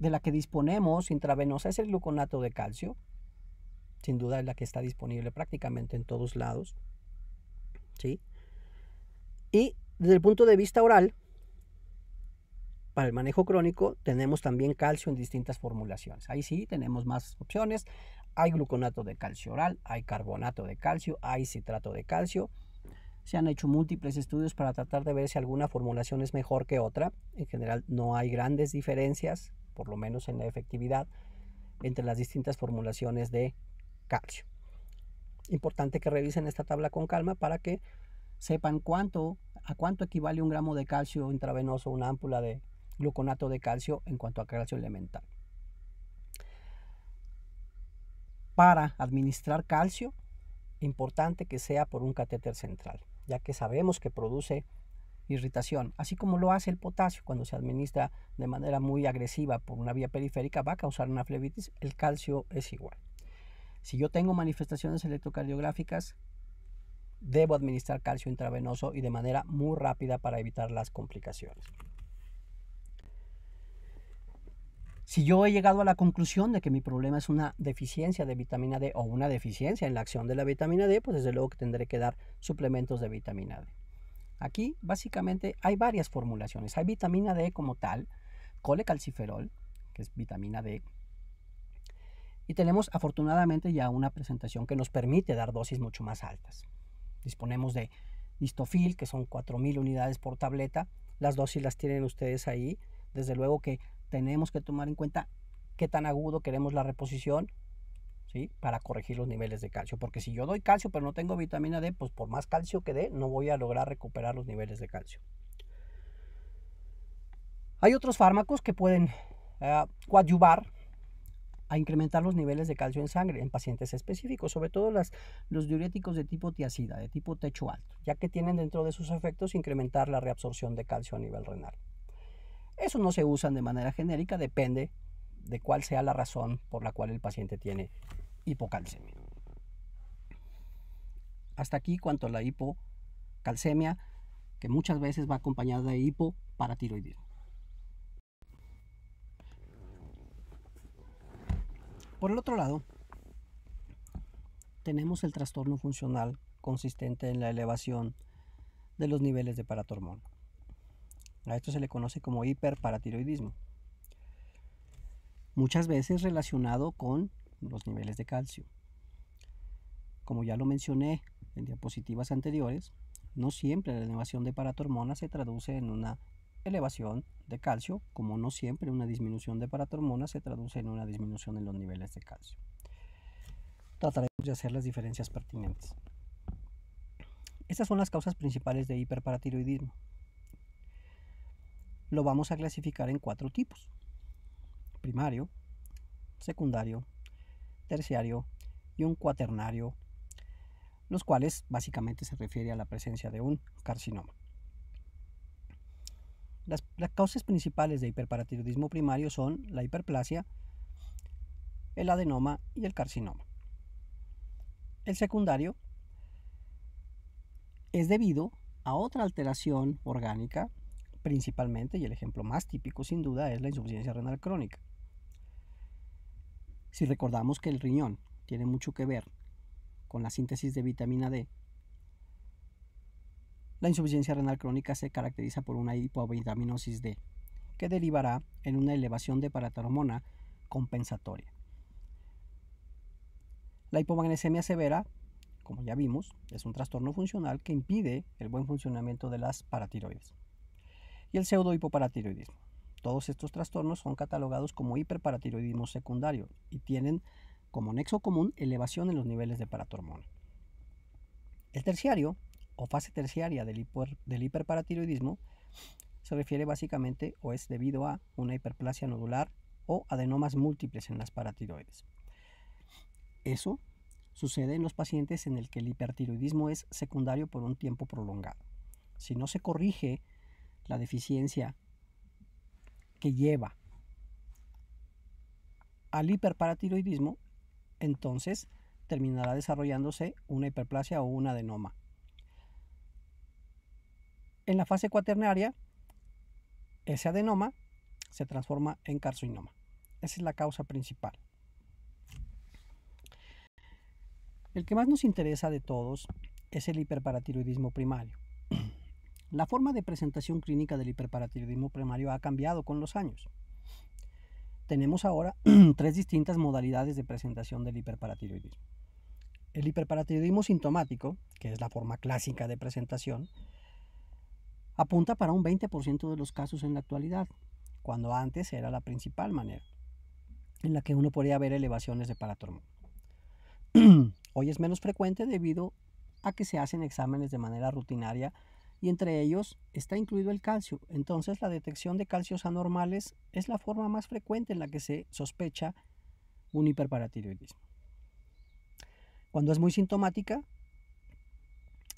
de la que disponemos intravenosa es el gluconato de calcio, sin duda es la que está disponible prácticamente en todos lados. ¿sí? Y desde el punto de vista oral, para el manejo crónico tenemos también calcio en distintas formulaciones. Ahí sí tenemos más opciones. Hay gluconato de calcio oral, hay carbonato de calcio, hay citrato de calcio. Se han hecho múltiples estudios para tratar de ver si alguna formulación es mejor que otra. En general no hay grandes diferencias, por lo menos en la efectividad, entre las distintas formulaciones de calcio. Importante que revisen esta tabla con calma para que sepan cuánto, a cuánto equivale un gramo de calcio intravenoso, una ámpula de gluconato de calcio en cuanto a calcio elemental. Para administrar calcio, importante que sea por un catéter central, ya que sabemos que produce irritación, así como lo hace el potasio cuando se administra de manera muy agresiva por una vía periférica, va a causar una flebitis, el calcio es igual. Si yo tengo manifestaciones electrocardiográficas, debo administrar calcio intravenoso y de manera muy rápida para evitar las complicaciones. Si yo he llegado a la conclusión de que mi problema es una deficiencia de vitamina D o una deficiencia en la acción de la vitamina D, pues desde luego que tendré que dar suplementos de vitamina D. Aquí básicamente hay varias formulaciones. Hay vitamina D como tal, colecalciferol, que es vitamina D. Y tenemos afortunadamente ya una presentación que nos permite dar dosis mucho más altas. Disponemos de distofil, que son 4.000 unidades por tableta. Las dosis las tienen ustedes ahí. Desde luego que tenemos que tomar en cuenta qué tan agudo queremos la reposición, ¿sí? Para corregir los niveles de calcio. Porque si yo doy calcio pero no tengo vitamina D, pues por más calcio que dé, no voy a lograr recuperar los niveles de calcio. Hay otros fármacos que pueden ah, coadyuvar a incrementar los niveles de calcio en sangre en pacientes específicos, sobre todo los diuréticos de tipo tiacida, de tipo techo alto, ya que tienen dentro de sus efectos incrementar la reabsorción de calcio a nivel renal. Eso no se usan de manera genérica, depende de cuál sea la razón por la cual el paciente tiene hipocalcemia. Hasta aquí cuanto a la hipocalcemia, que muchas veces va acompañada de hipoparatiroidismo. Por el otro lado, tenemos el trastorno funcional consistente en la elevación de los niveles de paratormona. A esto se le conoce como hiperparatiroidismo. Muchas veces relacionado con los niveles de calcio. Como ya lo mencioné en diapositivas anteriores, no siempre la elevación de paratormonas se traduce en una elevación de calcio, como no siempre una disminución de paratormonas se traduce en una disminución en los niveles de calcio. Trataremos de hacer las diferencias pertinentes. Estas son las causas principales de hiperparatiroidismo lo vamos a clasificar en cuatro tipos. Primario, secundario, terciario y un cuaternario, los cuales básicamente se refiere a la presencia de un carcinoma. Las, causas principales de hiperparatiroidismo primario son la hiperplasia, el adenoma y el carcinoma. El secundario es debido a otra alteración orgánica principalmente, y el ejemplo más típico sin duda es la insuficiencia renal crónica. Si recordamos que el riñón tiene mucho que ver con la síntesis de vitamina D, la insuficiencia renal crónica se caracteriza por una hipovitaminosis D, que derivará en una elevación de paratormona compensatoria. La hipomagnesemia severa, como ya vimos, es un trastorno funcional que impide el buen funcionamiento de las paratiroides el pseudohipoparatiroidismo. Todos estos trastornos son catalogados como hiperparatiroidismo secundario y tienen como nexo común elevación en los niveles de paratormona. El terciario o fase terciaria del, del hiperparatiroidismo se refiere básicamente o es debido a una hiperplasia nodular o adenomas múltiples en las paratiroides. Eso sucede en los pacientes en el que el hipertiroidismo es secundario por un tiempo prolongado. Si no se corrige la deficiencia que lleva al hiperparatiroidismo, entonces terminará desarrollándose una hiperplasia o un adenoma. En la fase cuaternaria, ese adenoma se transforma en carcinoma. Esa es la causa principal. El que más nos interesa de todos es el hiperparatiroidismo primario. La forma de presentación clínica del hiperparatiroidismo primario ha cambiado con los años. Tenemos ahora tres distintas modalidades de presentación del hiperparatiroidismo. El hiperparatiroidismo sintomático, que es la forma clásica de presentación, apunta para un 20% de los casos en la actualidad, cuando antes era la principal manera en la que uno podía ver elevaciones de paratormón. Hoy es menos frecuente debido a que se hacen exámenes de manera rutinaria y entre ellos está incluido el calcio. Entonces la detección de calcios anormales es la forma más frecuente en la que se sospecha un hiperparatiroidismo. Cuando es muy sintomática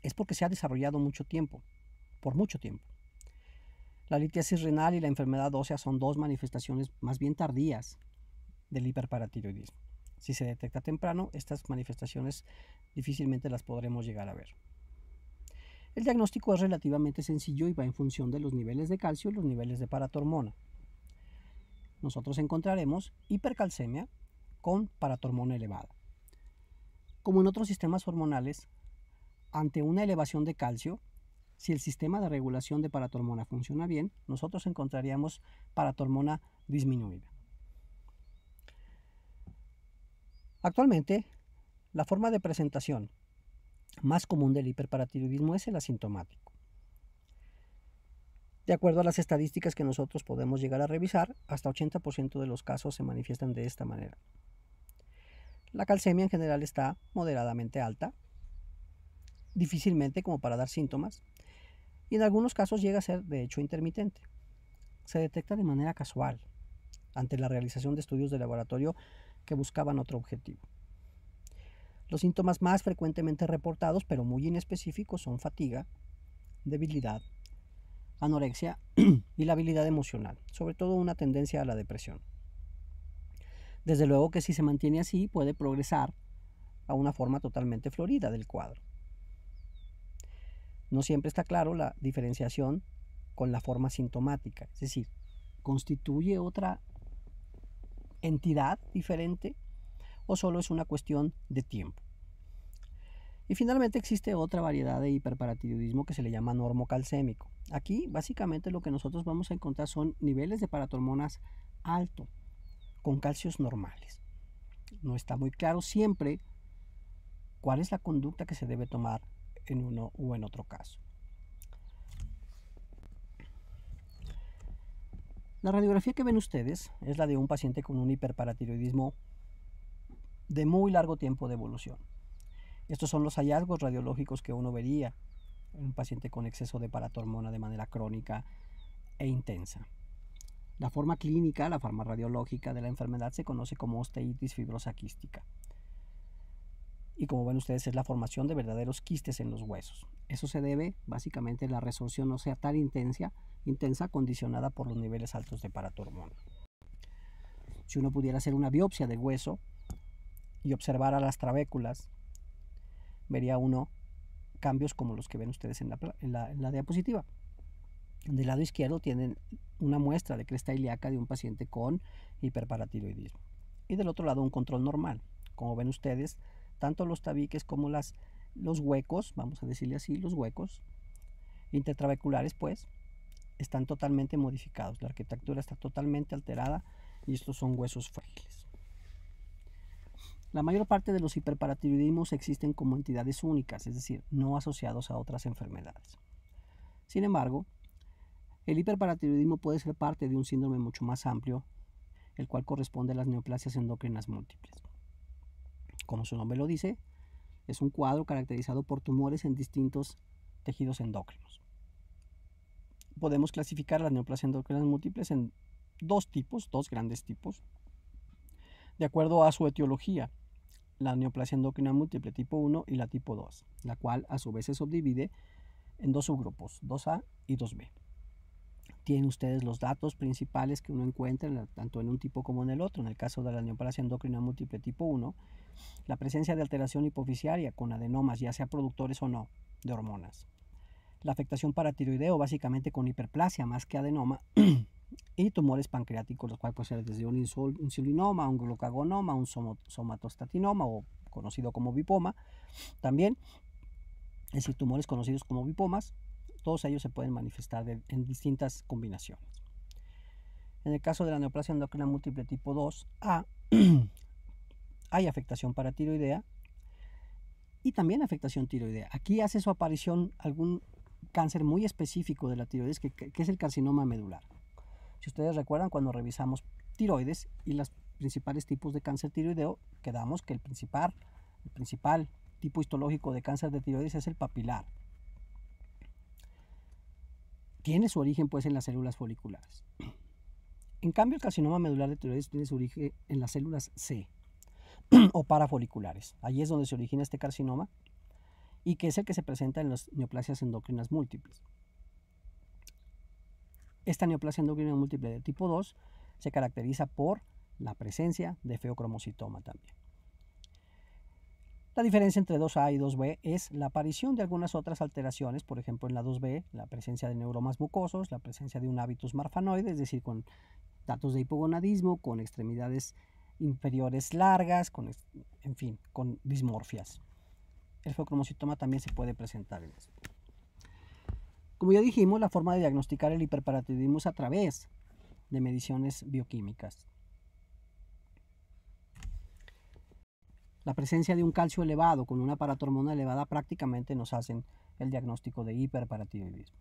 es porque se ha desarrollado mucho tiempo, por mucho tiempo. La litiasis renal y la enfermedad ósea son dos manifestaciones más bien tardías del hiperparatiroidismo. Si se detecta temprano, estas manifestaciones difícilmente las podremos llegar a ver. El diagnóstico es relativamente sencillo y va en función de los niveles de calcio y los niveles de paratormona. Nosotros encontraremos hipercalcemia con paratormona elevada. Como en otros sistemas hormonales, ante una elevación de calcio, si el sistema de regulación de paratormona funciona bien, nosotros encontraríamos paratormona disminuida. Actualmente, la forma de presentación más común del hiperparatiroidismo es el asintomático. De acuerdo a las estadísticas que nosotros podemos llegar a revisar, hasta 80% de los casos se manifiestan de esta manera. La calcemia en general está moderadamente alta, difícilmente como para dar síntomas, y en algunos casos llega a ser de hecho intermitente. Se detecta de manera casual ante la realización de estudios de laboratorio que buscaban otro objetivo. Los síntomas más frecuentemente reportados, pero muy inespecíficos, son fatiga, debilidad, anorexia y la habilidad emocional, sobre todo una tendencia a la depresión. Desde luego que si se mantiene así puede progresar a una forma totalmente florida del cuadro. No siempre está claro la diferenciación con la forma sintomática, es decir, constituye otra entidad diferente o solo es una cuestión de tiempo. Y finalmente existe otra variedad de hiperparatiroidismo que se le llama normocalcémico. Aquí básicamente lo que nosotros vamos a encontrar son niveles de paratormonas alto con calcios normales. No está muy claro siempre cuál es la conducta que se debe tomar en uno u en otro caso. La radiografía que ven ustedes es la de un paciente con un hiperparatiroidismo de muy largo tiempo de evolución. Estos son los hallazgos radiológicos que uno vería en un paciente con exceso de paratormona de manera crónica e intensa. La forma clínica, la forma radiológica de la enfermedad se conoce como osteitis fibrosa quística. Y como ven ustedes, es la formación de verdaderos quistes en los huesos. Eso se debe básicamente a la resorción sea tan intensa, intensa condicionada por los niveles altos de paratormona. Si uno pudiera hacer una biopsia de hueso, y observar a las trabéculas, vería uno cambios como los que ven ustedes en la, en la, diapositiva. Del lado izquierdo tienen una muestra de cresta ilíaca de un paciente con hiperparatiroidismo. Y del otro lado un control normal. Como ven ustedes, tanto los tabiques como las, los huecos, vamos a decirle así, los huecos intertrabeculares, pues, están totalmente modificados. La arquitectura está totalmente alterada y estos son huesos frágiles. La mayor parte de los hiperparatiroidismos existen como entidades únicas, es decir, no asociados a otras enfermedades. Sin embargo, el hiperparatiroidismo puede ser parte de un síndrome mucho más amplio, el cual corresponde a las neoplasias endocrinas múltiples. Como su nombre lo dice, es un cuadro caracterizado por tumores en distintos tejidos endócrinos. Podemos clasificar las neoplasias endocrinas múltiples en dos tipos, dos grandes tipos, de acuerdo a su etiología, la neoplasia endocrina múltiple tipo 1 y la tipo 2, la cual a su vez se subdivide en dos subgrupos, 2A y 2B. Tienen ustedes los datos principales que uno encuentra tanto en un tipo como en el otro. En el caso de la neoplasia endocrina múltiple tipo 1, la presencia de alteración hipofisiaria con adenomas, ya sea productores o no, de hormonas. La afectación tiroideo, básicamente con hiperplasia más que adenoma, y tumores pancreáticos, los cuales pueden ser desde un insulinoma, un glucagonoma, un somatostatinoma o conocido como bipoma. También, es decir, tumores conocidos como bipomas, todos ellos se pueden manifestar en distintas combinaciones. En el caso de la neoplasia endocrina múltiple tipo 2A, hay afectación paratiroidea y también afectación tiroidea. Aquí hace su aparición algún cáncer muy específico de la tiroides, que es el carcinoma medular. Si ustedes recuerdan, cuando revisamos tiroides y los principales tipos de cáncer tiroideo, quedamos que el principal, el principal tipo histológico de cáncer de tiroides es el papilar. Tiene su origen pues en las células foliculares. En cambio, el carcinoma medular de tiroides tiene su origen en las células C o parafoliculares. Allí es donde se origina este carcinoma y que es el que se presenta en las neoplasias endocrinas múltiples. Esta neoplasia endocrina múltiple de tipo 2 se caracteriza por la presencia de feocromocitoma también. La diferencia entre 2A y 2B es la aparición de algunas otras alteraciones, por ejemplo en la 2B, la presencia de neuromas mucosos, la presencia de un hábitus marfanoide, es decir, con datos de hipogonadismo, con extremidades inferiores largas, con, en fin, con dismorfias. El feocromocitoma también se puede presentar en eso. Este como ya dijimos, la forma de diagnosticar el hiperparatiroidismo es a través de mediciones bioquímicas. La presencia de un calcio elevado con una paratormona elevada prácticamente nos hacen el diagnóstico de hiperparatiroidismo.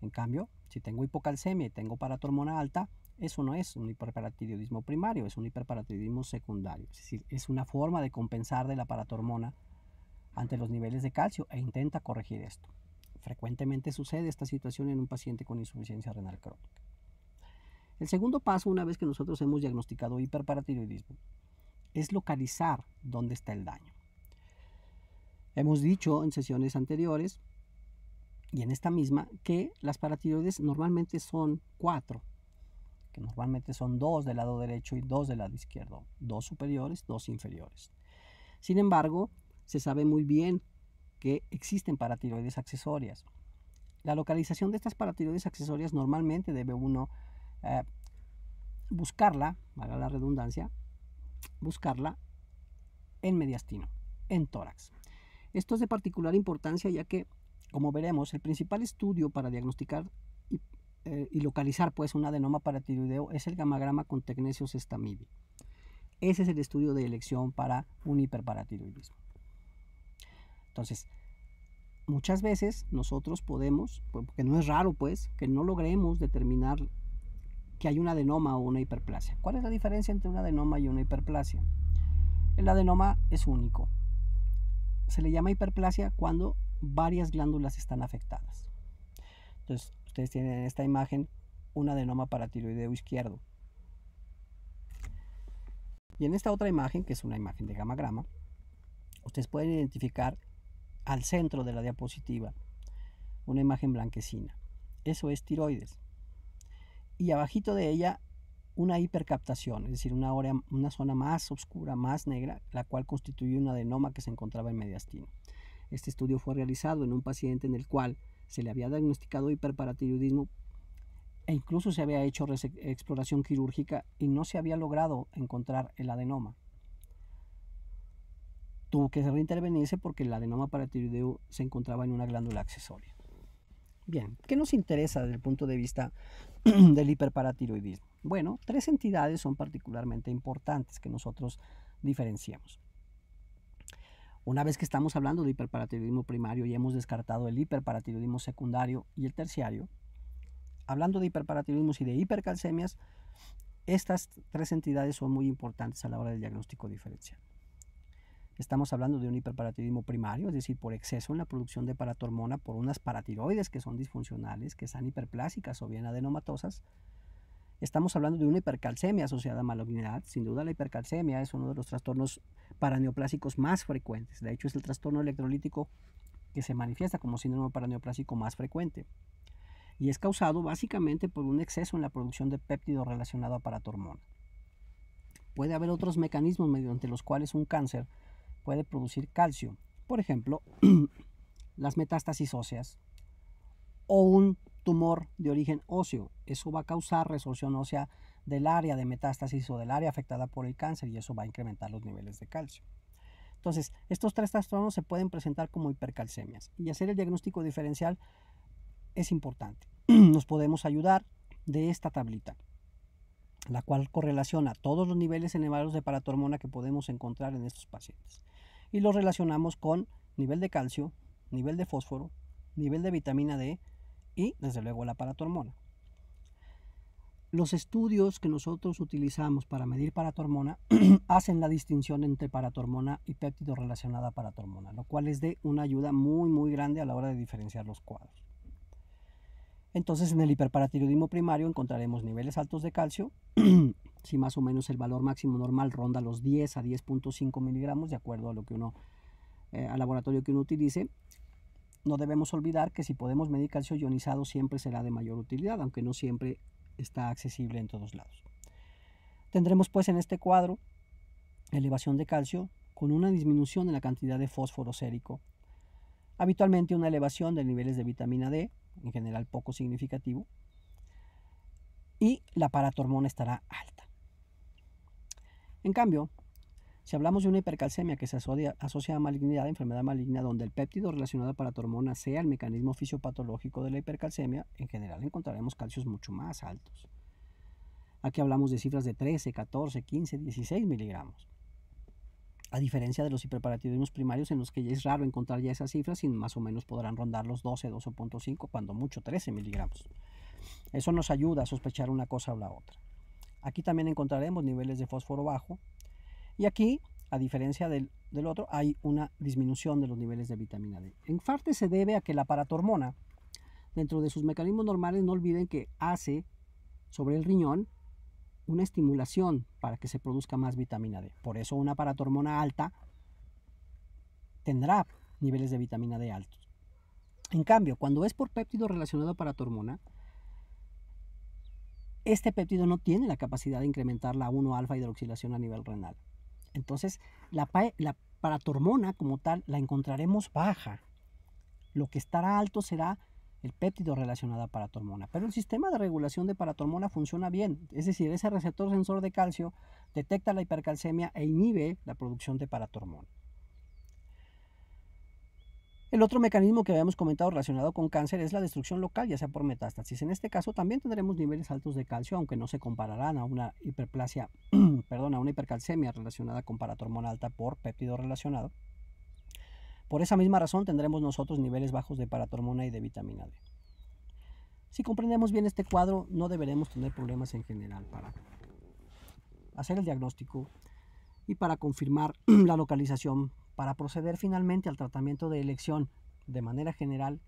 En cambio, si tengo hipocalcemia y tengo paratormona alta, eso no es un hiperparatiroidismo primario, es un hiperparatiroidismo secundario. Es decir, es una forma de compensar de la paratormona ante los niveles de calcio e intenta corregir esto. Frecuentemente sucede esta situación en un paciente con insuficiencia renal crónica. El segundo paso, una vez que nosotros hemos diagnosticado hiperparatiroidismo, es localizar dónde está el daño. Hemos dicho en sesiones anteriores y en esta misma que las paratiroides normalmente son cuatro, que normalmente son dos del lado derecho y dos del lado izquierdo, dos superiores, dos inferiores. Sin embargo, se sabe muy bien que existen paratiroides accesorias. La localización de estas paratiroides accesorias normalmente debe uno eh, buscarla, valga la redundancia, buscarla en mediastino, en tórax. Esto es de particular importancia ya que, como veremos, el principal estudio para diagnosticar y, eh, localizar pues un adenoma paratiroideo es el gamagrama con tecnesios estamibi. Ese es el estudio de elección para un hiperparatiroidismo. Entonces, muchas veces nosotros podemos, pues, porque no es raro pues, que no logremos determinar que hay una adenoma o una hiperplasia. ¿Cuál es la diferencia entre una adenoma y una hiperplasia? El adenoma es único. Se le llama hiperplasia cuando varias glándulas están afectadas. Entonces, ustedes tienen en esta imagen un adenoma paratiroideo izquierdo. Y en esta otra imagen, que es una imagen de gamagrama, ustedes pueden identificar al centro de la diapositiva, una imagen blanquecina. Eso es tiroides. Y abajito de ella una hipercaptación, es decir, una, una zona más oscura, más negra, la cual constituye un adenoma que se encontraba en mediastino. Este estudio fue realizado en un paciente en el cual se le había diagnosticado hiperparatiroidismo e incluso se había hecho exploración quirúrgica y no se había logrado encontrar el adenoma tuvo que reintervenirse porque el adenoma paratiroideo se encontraba en una glándula accesoria. Bien, ¿qué nos interesa desde el punto de vista del hiperparatiroidismo? Bueno, tres entidades son particularmente importantes que nosotros diferenciamos. Una vez que estamos hablando de hiperparatiroidismo primario y hemos descartado el hiperparatiroidismo secundario y el terciario, hablando de hiperparatiroidismo y de hipercalcemias, estas tres entidades son muy importantes a la hora del diagnóstico diferencial. Estamos hablando de un hiperparatiroidismo primario, es decir, por exceso en la producción de paratormona por unas paratiroides que son disfuncionales, que están hiperplásicas o bien adenomatosas. Estamos hablando de una hipercalcemia asociada a malignidad. Sin duda la hipercalcemia es uno de los trastornos paraneoplásicos más frecuentes. De hecho, es el trastorno electrolítico que se manifiesta como síndrome paraneoplásico más frecuente. Y es causado básicamente por un exceso en la producción de péptido relacionado a paratormona. Puede haber otros mecanismos mediante los cuales un cáncer puede producir calcio. Por ejemplo, las metástasis óseas o un tumor de origen óseo. Eso va a causar resorción ósea del área de metástasis o del área afectada por el cáncer y eso va a incrementar los niveles de calcio. Entonces, estos tres trastornos se pueden presentar como hipercalcemias y hacer el diagnóstico diferencial es importante. Nos podemos ayudar de esta tablita, la cual correlaciona todos los niveles elevados de paratormona que podemos encontrar en estos pacientes y los relacionamos con nivel de calcio, nivel de fósforo, nivel de vitamina D y desde luego la paratormona. Los estudios que nosotros utilizamos para medir paratormona hacen la distinción entre paratormona y péptido relacionada a paratormona, lo cual es de una ayuda muy muy grande a la hora de diferenciar los cuadros. Entonces en el hiperparatiroidismo primario encontraremos niveles altos de calcio, si más o menos el valor máximo normal ronda los 10 a 10.5 miligramos, de acuerdo a lo que uno, eh, al laboratorio que uno utilice. No debemos olvidar que si podemos medir calcio ionizado siempre será de mayor utilidad, aunque no siempre está accesible en todos lados. Tendremos pues en este cuadro elevación de calcio con una disminución en la cantidad de fósforo sérico. Habitualmente una elevación de niveles de vitamina D, en general poco significativo, y la paratormona estará alta. En cambio, si hablamos de una hipercalcemia que se asocia, a malignidad, enfermedad maligna, donde el péptido relacionado para tu hormona sea el mecanismo fisiopatológico de la hipercalcemia, en general encontraremos calcios mucho más altos. Aquí hablamos de cifras de 13, 14, 15, 16 miligramos. A diferencia de los hiperparatidinos primarios en los que ya es raro encontrar ya esas cifras y más o menos podrán rondar los 12, 12.5, cuando mucho 13 miligramos. Eso nos ayuda a sospechar una cosa o la otra. Aquí también encontraremos niveles de fósforo bajo. Y aquí, a diferencia del, otro, hay una disminución de los niveles de vitamina D. En parte se debe a que la paratormona, dentro de sus mecanismos normales, no olviden que hace sobre el riñón una estimulación para que se produzca más vitamina D. Por eso una paratormona alta tendrá niveles de vitamina D altos. En cambio, cuando es por péptido relacionado a paratormona, este péptido no tiene la capacidad de incrementar la 1-alfa hidroxilación a nivel renal. Entonces, la, paratormona como tal la encontraremos baja. Lo que estará alto será el péptido relacionado a paratormona. Pero el sistema de regulación de paratormona funciona bien, es decir, ese receptor sensor de calcio detecta la hipercalcemia e inhibe la producción de paratormona. El otro mecanismo que habíamos comentado relacionado con cáncer es la destrucción local, ya sea por metástasis. En este caso también tendremos niveles altos de calcio, aunque no se compararán a una hiperplasia, perdón, a una hipercalcemia relacionada con paratormona alta por péptido relacionado. Por esa misma razón tendremos nosotros niveles bajos de paratormona y de vitamina D. Si comprendemos bien este cuadro, no deberemos tener problemas en general para hacer el diagnóstico, y para confirmar la localización para proceder finalmente al tratamiento de elección de manera general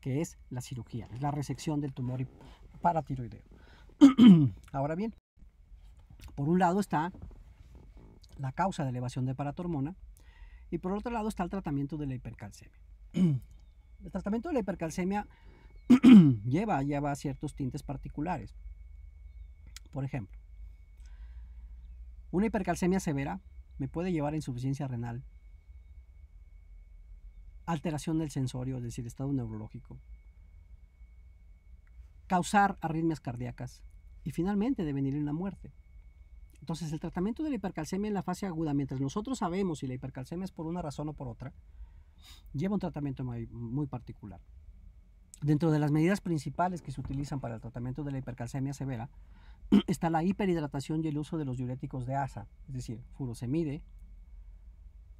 que es la cirugía, es la resección del tumor paratiroideo. Ahora bien, por un lado está la causa de elevación de paratormona y por otro lado está el tratamiento de la hipercalcemia. El tratamiento de la hipercalcemia lleva, lleva ciertos tintes particulares. Por ejemplo, una hipercalcemia severa me puede llevar a insuficiencia renal, alteración del sensorio, es decir, estado neurológico, causar arritmias cardíacas y finalmente devenir en la muerte. Entonces, el tratamiento de la hipercalcemia en la fase aguda, mientras nosotros sabemos si la hipercalcemia es por una razón o por otra, lleva un tratamiento muy particular. Dentro de las medidas principales que se utilizan para el tratamiento de la hipercalcemia severa está la hiperhidratación y el uso de los diuréticos de asa, es decir, furosemide,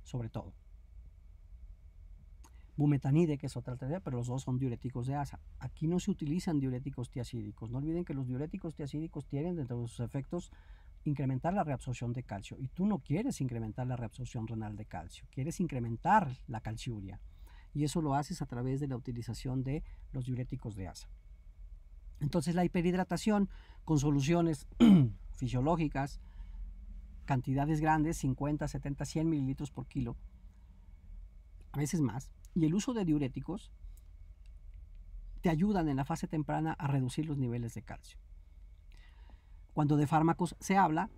sobre todo. Bumetanide, que es otra alternativa, pero los dos son diuréticos de asa. Aquí no se utilizan diuréticos tiacídicos. No olviden que los diuréticos tiacídicos tienen dentro de sus efectos incrementar la reabsorción de calcio. Y tú no quieres incrementar la reabsorción renal de calcio, quieres incrementar la calciuria y eso lo haces a través de la utilización de los diuréticos de asa. Entonces la hiperhidratación con soluciones fisiológicas, cantidades grandes, 50, 70, 100 mililitros por kilo, a veces más, y el uso de diuréticos te ayudan en la fase temprana a reducir los niveles de calcio. Cuando de fármacos se habla,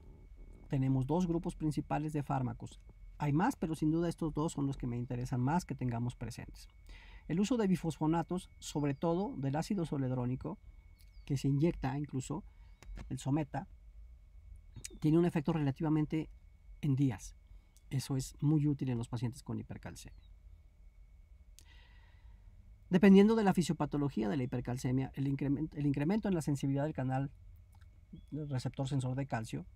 tenemos dos grupos principales de fármacos, hay más, pero sin duda estos dos son los que me interesan más que tengamos presentes. El uso de bifosfonatos, sobre todo del ácido soledrónico, que se inyecta incluso, el someta, tiene un efecto relativamente en días. Eso es muy útil en los pacientes con hipercalcemia. Dependiendo de la fisiopatología de la hipercalcemia, el incremento, en la sensibilidad del canal receptor sensor de calcio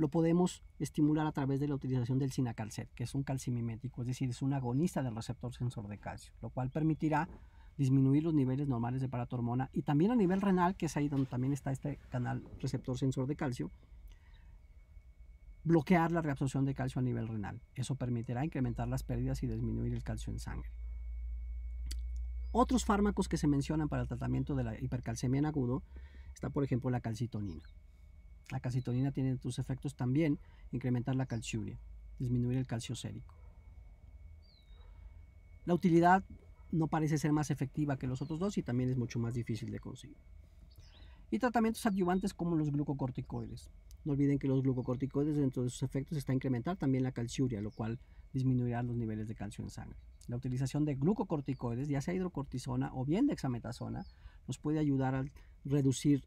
lo podemos estimular a través de la utilización del sinacalcet, que es un calcimimético, es decir, es un agonista del receptor sensor de calcio, lo cual permitirá disminuir los niveles normales de paratormona y también a nivel renal, que es ahí donde también está este canal receptor sensor de calcio, bloquear la reabsorción de calcio a nivel renal. Eso permitirá incrementar las pérdidas y disminuir el calcio en sangre. Otros fármacos que se mencionan para el tratamiento de la hipercalcemia en agudo está, por ejemplo, la calcitonina. La calcitonina tiene sus efectos también incrementar la calciuria, disminuir el calcio sérico. La utilidad no parece ser más efectiva que los otros dos y también es mucho más difícil de conseguir. Y tratamientos adyuvantes como los glucocorticoides. No olviden que los glucocorticoides dentro de sus efectos está incrementar también la calciuria, lo cual disminuirá los niveles de calcio en sangre. La utilización de glucocorticoides, ya sea hidrocortisona o bien de dexametasona, nos puede ayudar a reducir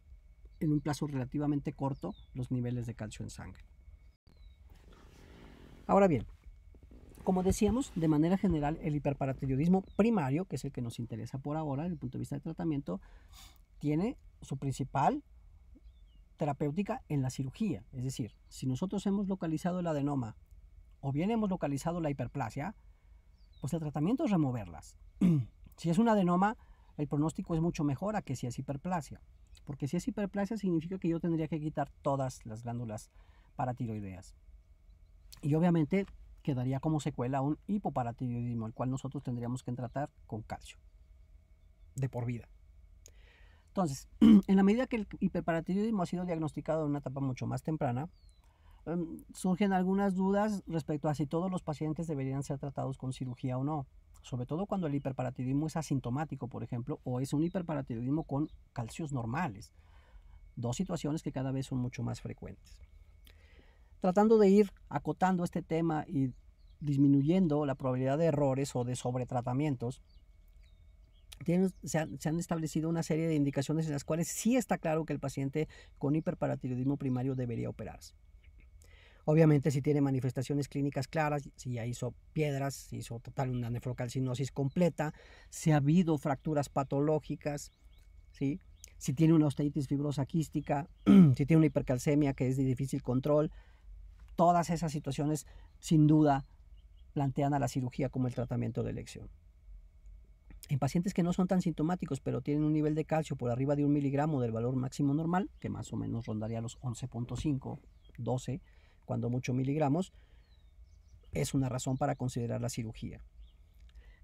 en un plazo relativamente corto los niveles de calcio en sangre. Ahora bien, como decíamos, de manera general, el hiperparatiroidismo primario, que es el que nos interesa por ahora desde el punto de vista del tratamiento, tiene su principal terapéutica en la cirugía. Es decir, si nosotros hemos localizado el adenoma o bien hemos localizado la hiperplasia, pues el tratamiento es removerlas. si es un adenoma, el pronóstico es mucho mejor a que si es hiperplasia. Porque si es hiperplasia significa que yo tendría que quitar todas las glándulas paratiroideas. Y obviamente quedaría como secuela un hipoparatiroidismo, el cual nosotros tendríamos que tratar con calcio. De por vida. Entonces, en la medida que el hiperparatiroidismo ha sido diagnosticado en una etapa mucho más temprana, em, surgen algunas dudas respecto a si todos los pacientes deberían ser tratados con cirugía o no sobre todo cuando el hiperparatiroidismo es asintomático, por ejemplo, o es un hiperparatiroidismo con calcios normales. Dos situaciones que cada vez son mucho más frecuentes. Tratando de ir acotando este tema y disminuyendo la probabilidad de errores o de sobretratamientos, se, han, se, han, establecido una serie de indicaciones en las cuales sí está claro que el paciente con hiperparatiroidismo primario debería operarse. Obviamente si tiene manifestaciones clínicas claras, si ya hizo piedras, si hizo total una nefrocalcinosis completa, si ha habido fracturas patológicas, ¿sí? si tiene una osteitis fibrosa quística, si tiene una hipercalcemia que es de difícil control, todas esas situaciones sin duda plantean a la cirugía como el tratamiento de elección. En pacientes que no son tan sintomáticos, pero tienen un nivel de calcio por arriba de un miligramo del valor máximo normal, que más o menos rondaría los 11.5, 12, cuando mucho miligramos, es una razón para considerar la cirugía.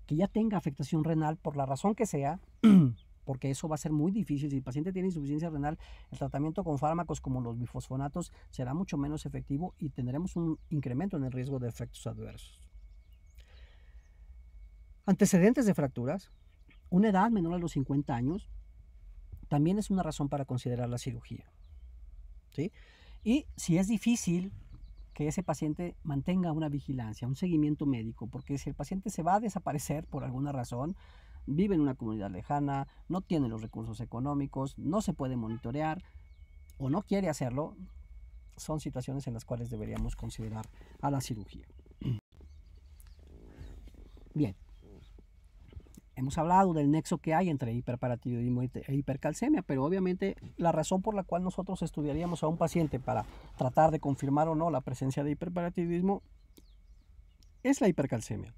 Que ya tenga afectación renal, por la razón que sea, porque eso va a ser muy difícil. Si el paciente tiene insuficiencia renal, el tratamiento con fármacos como los bifosfonatos será mucho menos efectivo y tendremos un incremento en el riesgo de efectos adversos. Antecedentes de fracturas, una edad menor a los 50 años, también es una razón para considerar la cirugía. ¿sí? Y si es difícil que ese paciente mantenga una vigilancia, un seguimiento médico, porque si el paciente se va a desaparecer por alguna razón, vive en una comunidad lejana, no tiene los recursos económicos, no se puede monitorear o no quiere hacerlo, son situaciones en las cuales deberíamos considerar a la cirugía. Bien, Hemos hablado del nexo que hay entre hiperparatiroidismo e hipercalcemia, pero obviamente la razón por la cual nosotros estudiaríamos a un paciente para tratar de confirmar o no la presencia de hiperparatiroidismo es la hipercalcemia.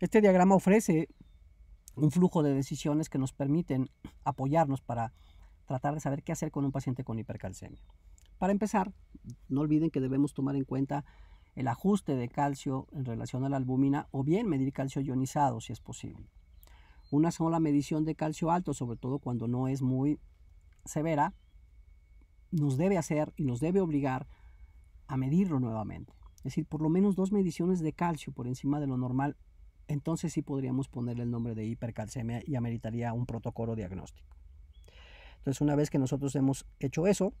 Este diagrama ofrece un flujo de decisiones que nos permiten apoyarnos para tratar de saber qué hacer con un paciente con hipercalcemia. Para empezar, no olviden que debemos tomar en cuenta el ajuste de calcio en relación a la albúmina o bien medir calcio ionizado si es posible. Una sola medición de calcio alto, sobre todo cuando no es muy severa, nos debe hacer y nos debe obligar a medirlo nuevamente. Es decir, por lo menos dos mediciones de calcio por encima de lo normal, entonces sí podríamos ponerle el nombre de hipercalcemia y ameritaría un protocolo diagnóstico. Entonces, una vez que nosotros hemos hecho eso,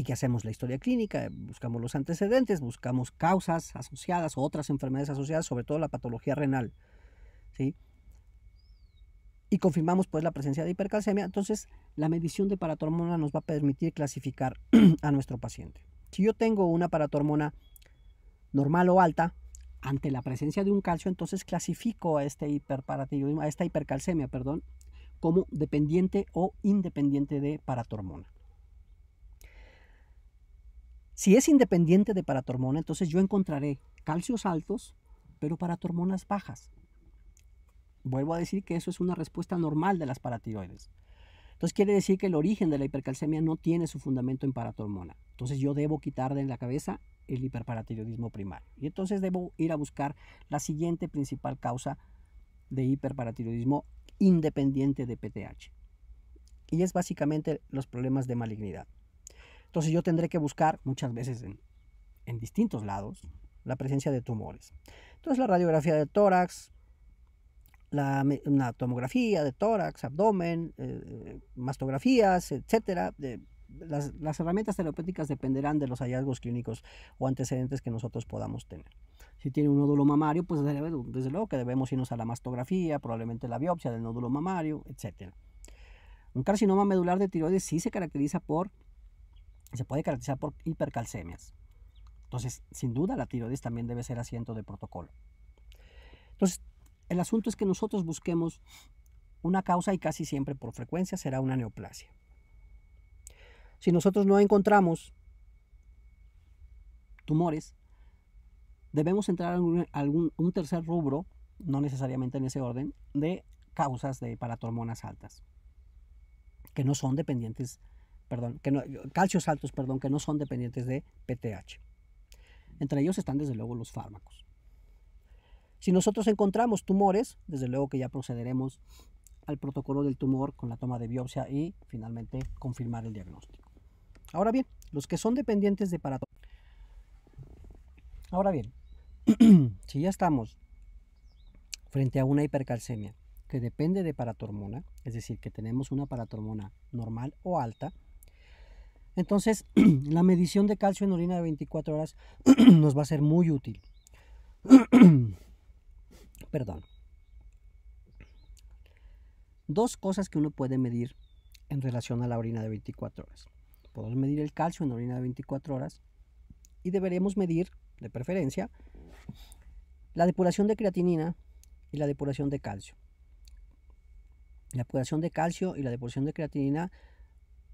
y que hacemos la historia clínica, buscamos los antecedentes, buscamos causas asociadas o otras enfermedades asociadas, sobre todo la patología renal. ¿sí? Y confirmamos pues la presencia de hipercalcemia, entonces la medición de paratormona nos va a permitir clasificar a nuestro paciente. Si yo tengo una paratormona normal o alta, ante la presencia de un calcio, entonces clasifico a, este esta hipercalcemia, perdón, como dependiente o independiente de paratormona. Si es independiente de paratormona, entonces yo encontraré calcios altos, pero paratormonas bajas. Vuelvo a decir que eso es una respuesta normal de las paratiroides. Entonces quiere decir que el origen de la hipercalcemia no tiene su fundamento en paratormona. Entonces yo debo quitar de la cabeza el hiperparatiroidismo primario. Y entonces debo ir a buscar la siguiente principal causa de hiperparatiroidismo independiente de PTH. Y es básicamente los problemas de malignidad. Entonces yo tendré que buscar muchas veces en, distintos lados la presencia de tumores. Entonces la radiografía de tórax, la, una tomografía de tórax, abdomen, eh, eh, mastografías, etc. las, herramientas terapéuticas dependerán de los hallazgos clínicos o antecedentes que nosotros podamos tener. Si tiene un nódulo mamario, pues desde, luego que debemos irnos a la mastografía, probablemente la biopsia del nódulo mamario, etc. Un carcinoma medular de tiroides sí se caracteriza por se puede caracterizar por hipercalcemias. Entonces, sin duda, la tiroides también debe ser asiento de protocolo. Entonces, el asunto es que nosotros busquemos una causa y casi siempre por frecuencia será una neoplasia. Si nosotros no encontramos tumores, debemos entrar en algún, un tercer rubro, no necesariamente en ese orden, de causas de paratormonas altas, que no son dependientes perdón, que calcios altos, perdón, que no son dependientes de PTH. Entre ellos están desde luego los fármacos. Si nosotros encontramos tumores, desde luego que ya procederemos al protocolo del tumor con la toma de biopsia y finalmente confirmar el diagnóstico. Ahora bien, los que son dependientes de paratormona. Ahora bien, si ya estamos frente a una hipercalcemia que depende de paratormona, es decir, que tenemos una paratormona normal o alta, entonces, la medición de calcio en orina de 24 horas nos va a ser muy útil. Perdón. Dos cosas que uno puede medir en relación a la orina de 24 horas. Podemos medir el calcio en orina de 24 horas y deberemos medir, de preferencia, la depuración de creatinina y la depuración de calcio. La depuración de calcio y la depuración de creatinina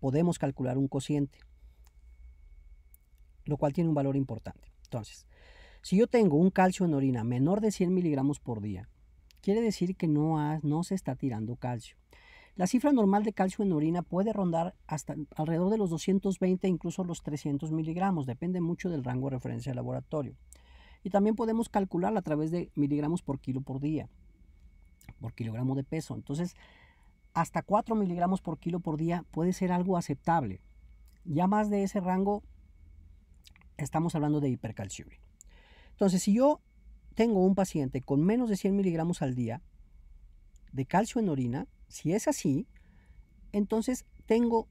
podemos calcular un cociente, lo cual tiene un valor importante. Entonces, si yo tengo un calcio en orina menor de 100 miligramos por día, quiere decir que no, se está tirando calcio. La cifra normal de calcio en orina puede rondar hasta alrededor de los 220 e incluso los 300 miligramos, depende mucho del rango de referencia del laboratorio. Y también podemos calcularla a través de miligramos por kilo por día, por kilogramo de peso. Entonces, hasta 4 miligramos por kilo por día puede ser algo aceptable. Ya más de ese rango estamos hablando de hipercalcemia. Entonces, si yo tengo un paciente con menos de 100 miligramos al día de calcio en orina, si es así, entonces tengo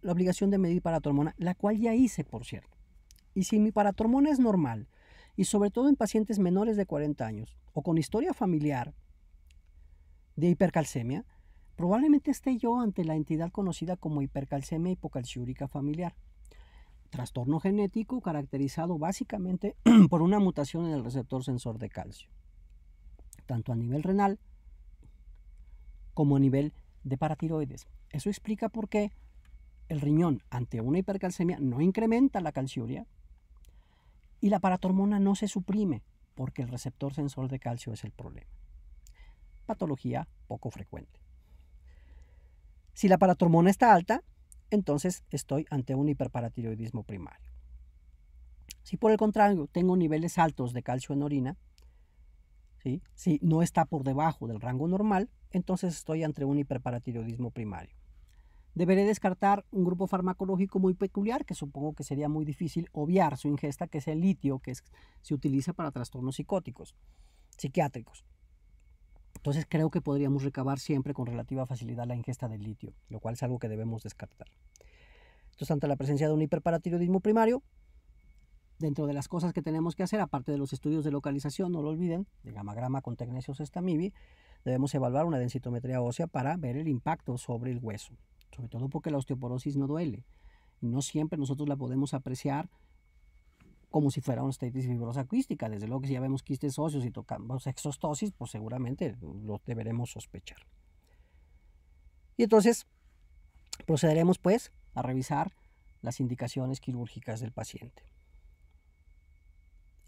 la obligación de medir paratormona, la cual ya hice, por cierto. Y si mi paratormona es normal, y sobre todo en pacientes menores de 40 años o con historia familiar de hipercalcemia, Probablemente esté yo ante la entidad conocida como hipercalcemia hipocalciúrica familiar, trastorno genético caracterizado básicamente por una mutación en el receptor sensor de calcio, tanto a nivel renal como a nivel de paratiroides. Eso explica por qué el riñón ante una hipercalcemia no incrementa la calciuria y la paratormona no se suprime porque el receptor sensor de calcio es el problema. Patología poco frecuente. Si la paratormona está alta, entonces estoy ante un hiperparatiroidismo primario. Si por el contrario tengo niveles altos de calcio en orina, si no está por debajo del rango normal, entonces estoy ante un hiperparatiroidismo primario. Deberé descartar un grupo farmacológico muy peculiar, que supongo que sería muy difícil obviar su ingesta, que es el litio, que se utiliza para trastornos psicóticos, psiquiátricos. Entonces creo que podríamos recabar siempre con relativa facilidad la ingesta de litio, lo cual es algo que debemos descartar. Entonces, ante la presencia de un hiperparatiroidismo primario, dentro de las cosas que tenemos que hacer, aparte de los estudios de localización, no lo olviden, de gamagrama con tecnesios estamibi, debemos evaluar una densitometría ósea para ver el impacto sobre el hueso, sobre todo porque la osteoporosis no duele. Y no siempre nosotros la podemos apreciar como si fuera una estetis fibrosa acuística. Desde luego que si ya vemos quistes óseos y tocamos exostosis, pues seguramente lo deberemos sospechar. Y entonces procederemos pues a revisar las indicaciones quirúrgicas del paciente.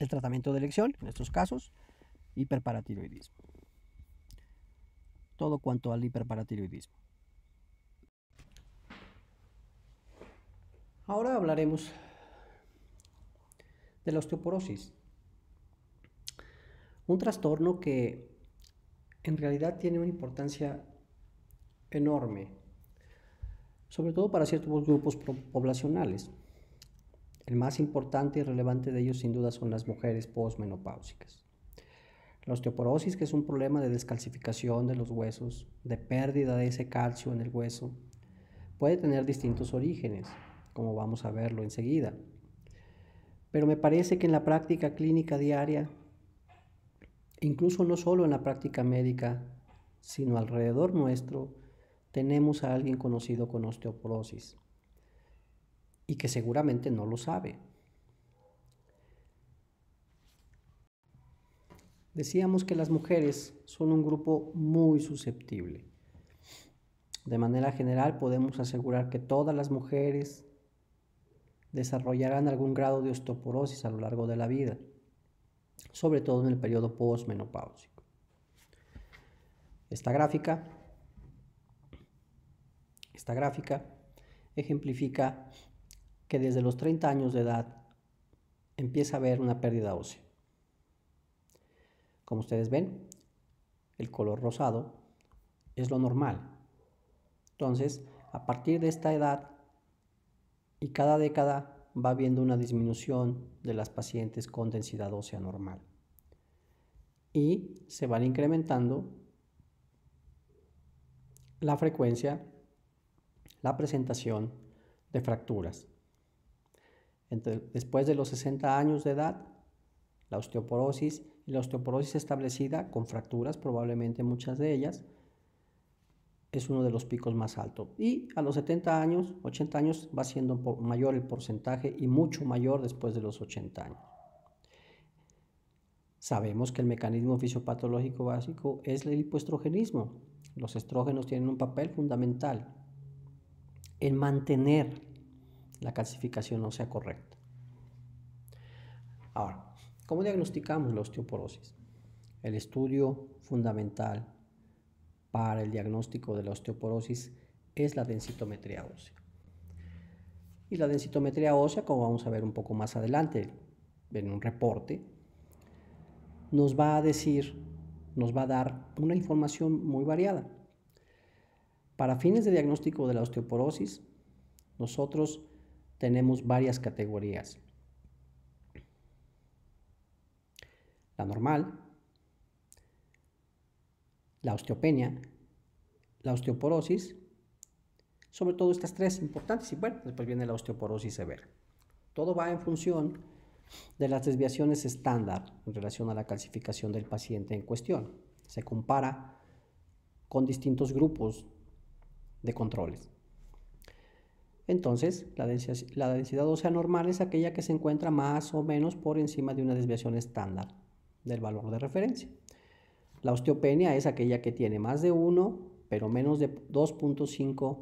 El tratamiento de elección, en estos casos, hiperparatiroidismo. Todo cuanto al hiperparatiroidismo. Ahora hablaremos de la osteoporosis. Un trastorno que en realidad tiene una importancia enorme, sobre todo para ciertos grupos poblacionales. El más importante y relevante de ellos sin duda son las mujeres posmenopáusicas. La osteoporosis, que es un problema de descalcificación de los huesos, de pérdida de ese calcio en el hueso, puede tener distintos orígenes, como vamos a verlo enseguida. Pero me parece que en la práctica clínica diaria, incluso no solo en la práctica médica, sino alrededor nuestro, tenemos a alguien conocido con osteoporosis y que seguramente no lo sabe. Decíamos que las mujeres son un grupo muy susceptible. De manera general podemos asegurar que todas las mujeres desarrollarán algún grado de osteoporosis a lo largo de la vida, sobre todo en el periodo postmenopáusico. Esta gráfica, esta gráfica ejemplifica que desde los 30 años de edad empieza a haber una pérdida ósea. Como ustedes ven, el color rosado es lo normal. Entonces, a partir de esta edad y cada década va habiendo una disminución de las pacientes con densidad ósea normal. Y se van incrementando la frecuencia, la presentación de fracturas. después de los 60 años de edad, la osteoporosis y la osteoporosis establecida con fracturas, probablemente muchas de ellas, es uno de los picos más altos. Y a los 70 años, 80 años, va siendo mayor el porcentaje y mucho mayor después de los 80 años. Sabemos que el mecanismo fisiopatológico básico es el hipoestrogenismo. Los estrógenos tienen un papel fundamental en mantener la calcificación no sea correcta. Ahora, ¿cómo diagnosticamos la osteoporosis? El estudio fundamental el diagnóstico de la osteoporosis es la densitometría ósea. Y la densitometría ósea, como vamos a ver un poco más adelante en un reporte, nos va a decir, nos va a dar una información muy variada. Para fines de diagnóstico de la osteoporosis, nosotros tenemos varias categorías. La normal, la osteopenia, la osteoporosis, sobre todo estas tres importantes, y bueno, después viene la osteoporosis severa. Todo va en función de las desviaciones estándar en relación a la calcificación del paciente en cuestión. Se compara con distintos grupos de controles. Entonces, la densidad, la densidad ósea normal es aquella que se encuentra más o menos por encima de una desviación estándar del valor de referencia. La osteopenia es aquella que tiene más de 1, pero menos de 2.5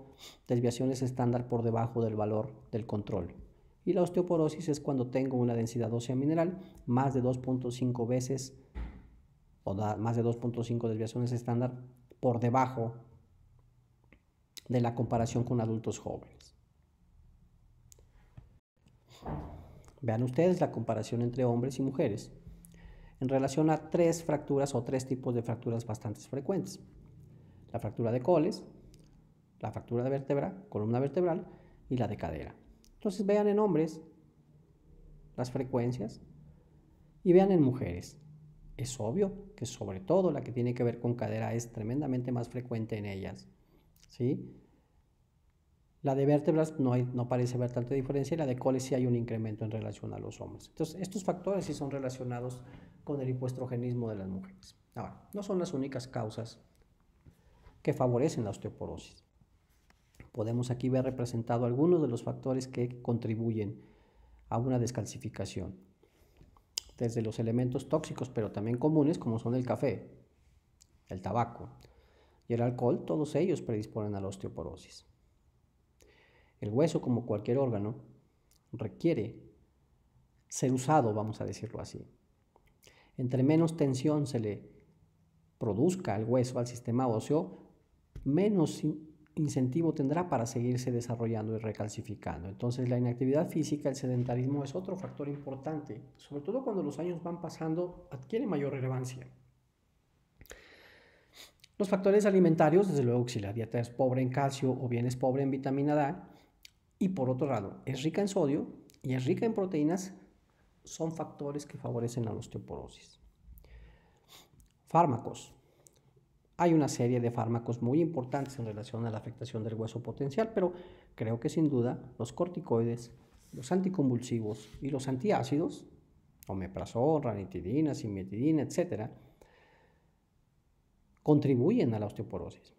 desviaciones estándar por debajo del valor del control. Y la osteoporosis es cuando tengo una densidad ósea mineral más de 2.5 veces o más de 2.5 desviaciones estándar por debajo de la comparación con adultos jóvenes. Vean ustedes la comparación entre hombres y mujeres en relación a tres fracturas o tres tipos de fracturas bastante frecuentes. La fractura de coles, la fractura de vértebra, columna vertebral y la de cadera. Entonces vean en hombres las frecuencias y vean en mujeres. Es obvio que sobre todo la que tiene que ver con cadera es tremendamente más frecuente en ellas. ¿sí? La de vértebras no, hay, no parece haber tanta diferencia y la de coles sí hay un incremento en relación a los hombres. Entonces, estos factores sí son relacionados con el hipoestrogenismo de las mujeres. Ahora, no son las únicas causas que favorecen la osteoporosis. Podemos aquí ver representado algunos de los factores que contribuyen a una descalcificación, desde los elementos tóxicos pero también comunes como son el café, el tabaco y el alcohol, todos ellos predisponen a la osteoporosis. El hueso, como cualquier órgano, requiere ser usado, vamos a decirlo así. Entre menos tensión se le produzca al hueso, al sistema óseo, menos incentivo tendrá para seguirse desarrollando y recalcificando. Entonces la inactividad física, el sedentarismo es otro factor importante, sobre todo cuando los años van pasando, adquiere mayor relevancia. Los factores alimentarios, desde luego, si la dieta es pobre en calcio o bien es pobre en vitamina D, y por otro lado es rica en sodio y es rica en proteínas, son factores que favorecen la osteoporosis. Fármacos. Hay una serie de fármacos muy importantes en relación a la afectación del hueso potencial, pero creo que sin duda los corticoides, los anticonvulsivos y los antiácidos, omeprazol, ranitidina, simetidina, etc., contribuyen a la osteoporosis.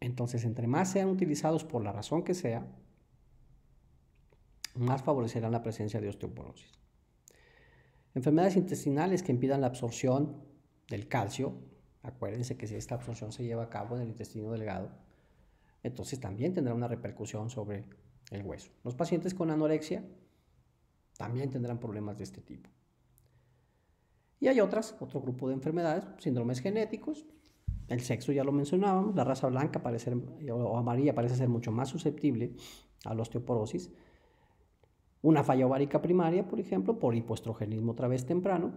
Entonces, entre más sean utilizados por la razón que sea, más favorecerán la presencia de osteoporosis. Enfermedades intestinales que impidan la absorción del calcio, acuérdense que si esta absorción se lleva a cabo en el intestino delgado, entonces también tendrá una repercusión sobre el hueso. Los pacientes con anorexia también tendrán problemas de este tipo. Y hay otras, otro grupo de enfermedades, síndromes genéticos, el sexo ya lo mencionábamos, la raza blanca parece o amarilla parece ser mucho más susceptible a la osteoporosis, una falla ovárica primaria, por ejemplo, por hipoestrogenismo otra vez temprano,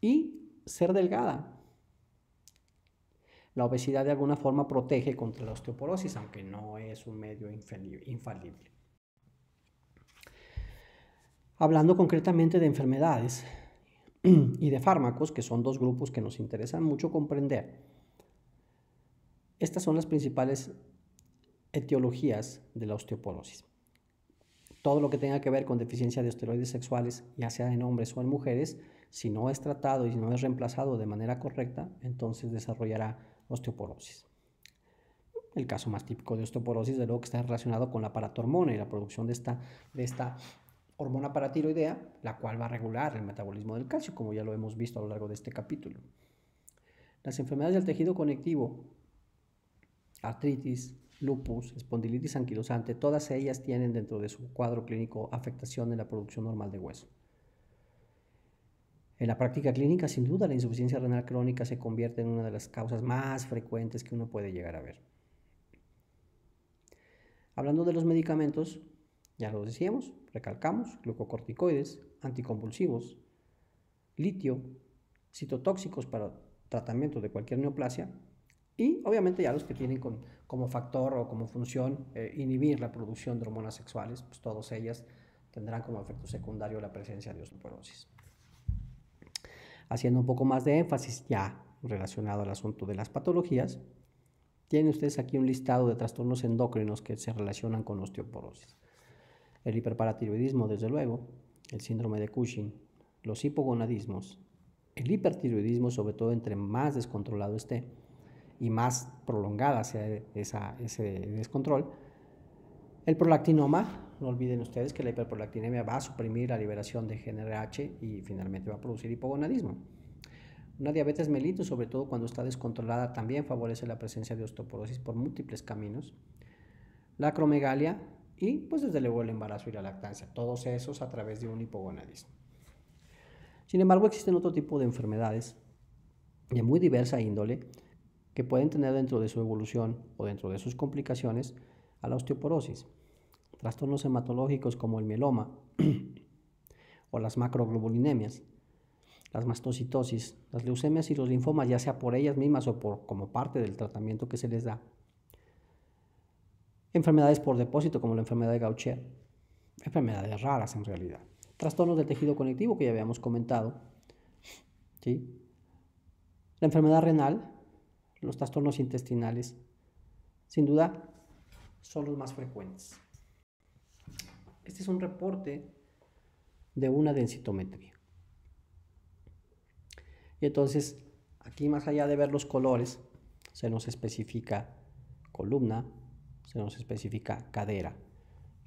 y ser delgada. La obesidad de alguna forma protege contra la osteoporosis, aunque no es un medio infalible. Hablando concretamente de enfermedades y de fármacos, que son dos grupos que nos interesan mucho comprender, estas son las principales etiologías de la osteoporosis todo lo que tenga que ver con deficiencia de esteroides sexuales, ya sea en hombres o en mujeres, si no es tratado y no es reemplazado de manera correcta, entonces desarrollará osteoporosis. El caso más típico de osteoporosis, de luego, que está relacionado con la paratormona y la producción de esta, de esta hormona paratiroidea, la cual va a regular el metabolismo del calcio, como ya lo hemos visto a lo largo de este capítulo. Las enfermedades del tejido conectivo, artritis, lupus, espondilitis anquilosante, todas ellas tienen dentro de su cuadro clínico afectación en la producción normal de hueso. En la práctica clínica, sin duda, la insuficiencia renal crónica se convierte en una de las causas más frecuentes que uno puede llegar a ver. Hablando de los medicamentos, ya lo decíamos, recalcamos, glucocorticoides, anticonvulsivos, litio, citotóxicos para tratamiento de cualquier neoplasia y obviamente ya los que tienen con como factor o como función eh, inhibir la producción de hormonas sexuales, pues todas ellas tendrán como efecto secundario la presencia de osteoporosis. Haciendo un poco más de énfasis ya relacionado al asunto de las patologías, tienen ustedes aquí un listado de trastornos endócrinos que se relacionan con osteoporosis. El hiperparatiroidismo, desde luego, el síndrome de Cushing, los hipogonadismos, el hipertiroidismo, sobre todo entre más descontrolado esté, y más prolongada sea ese descontrol. El prolactinoma, no olviden ustedes que la hiperprolactinemia va a suprimir la liberación de GnRH y finalmente va a producir hipogonadismo. Una diabetes mellitus, sobre todo cuando está descontrolada, también favorece la presencia de osteoporosis por múltiples caminos. La acromegalia y, pues desde luego, el embarazo y la lactancia. Todos esos a través de un hipogonadismo. Sin embargo, existen otro tipo de enfermedades de muy diversa índole que pueden tener dentro de su evolución o dentro de sus complicaciones a la osteoporosis. Trastornos hematológicos como el mieloma o las macroglobulinemias las mastocitosis, las leucemias y los linfomas, ya sea por ellas mismas o por, como parte del tratamiento que se les da. Enfermedades por depósito como la enfermedad de Gaucher, enfermedades raras en realidad. Trastornos del tejido conectivo que ya habíamos comentado. ¿sí? La enfermedad renal, los trastornos intestinales, sin duda, son los más frecuentes. Este es un reporte de una densitometría. Y entonces, aquí más allá de ver los colores, se nos especifica columna, se nos especifica cadera.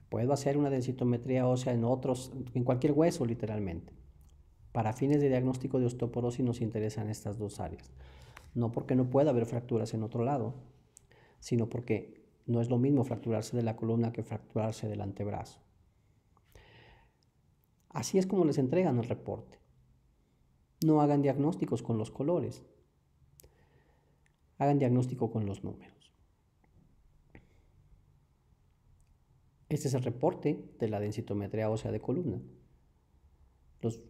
Puedo hacer una densitometría ósea en otros, en cualquier hueso literalmente. Para fines de diagnóstico de osteoporosis nos interesan estas dos áreas. No porque no pueda haber fracturas en otro lado, sino porque no es lo mismo fracturarse de la columna que fracturarse del antebrazo. Así es como les entregan el reporte. No hagan diagnósticos con los colores. Hagan diagnóstico con los números. Este es el reporte de la densitometría ósea de columna.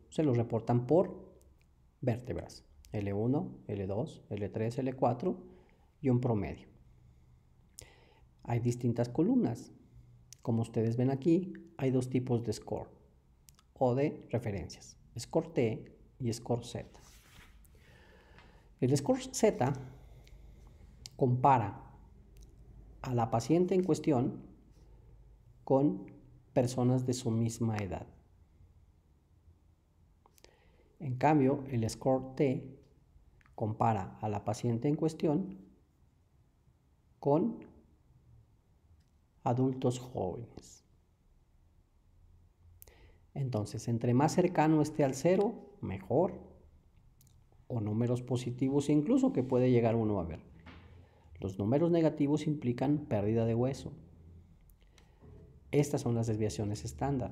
se los reportan por vértebras. L1, L2, L3, L4 y un promedio. Hay distintas columnas. Como ustedes ven aquí, hay dos tipos de score o de referencias, score T y score Z. El score Z compara a la paciente en cuestión con personas de su misma edad. En cambio, el score T compara a la paciente en cuestión con adultos jóvenes. Entonces, entre más cercano esté al cero, mejor. O números positivos incluso que puede llegar uno a ver. Los números negativos implican pérdida de hueso. Estas son las desviaciones estándar.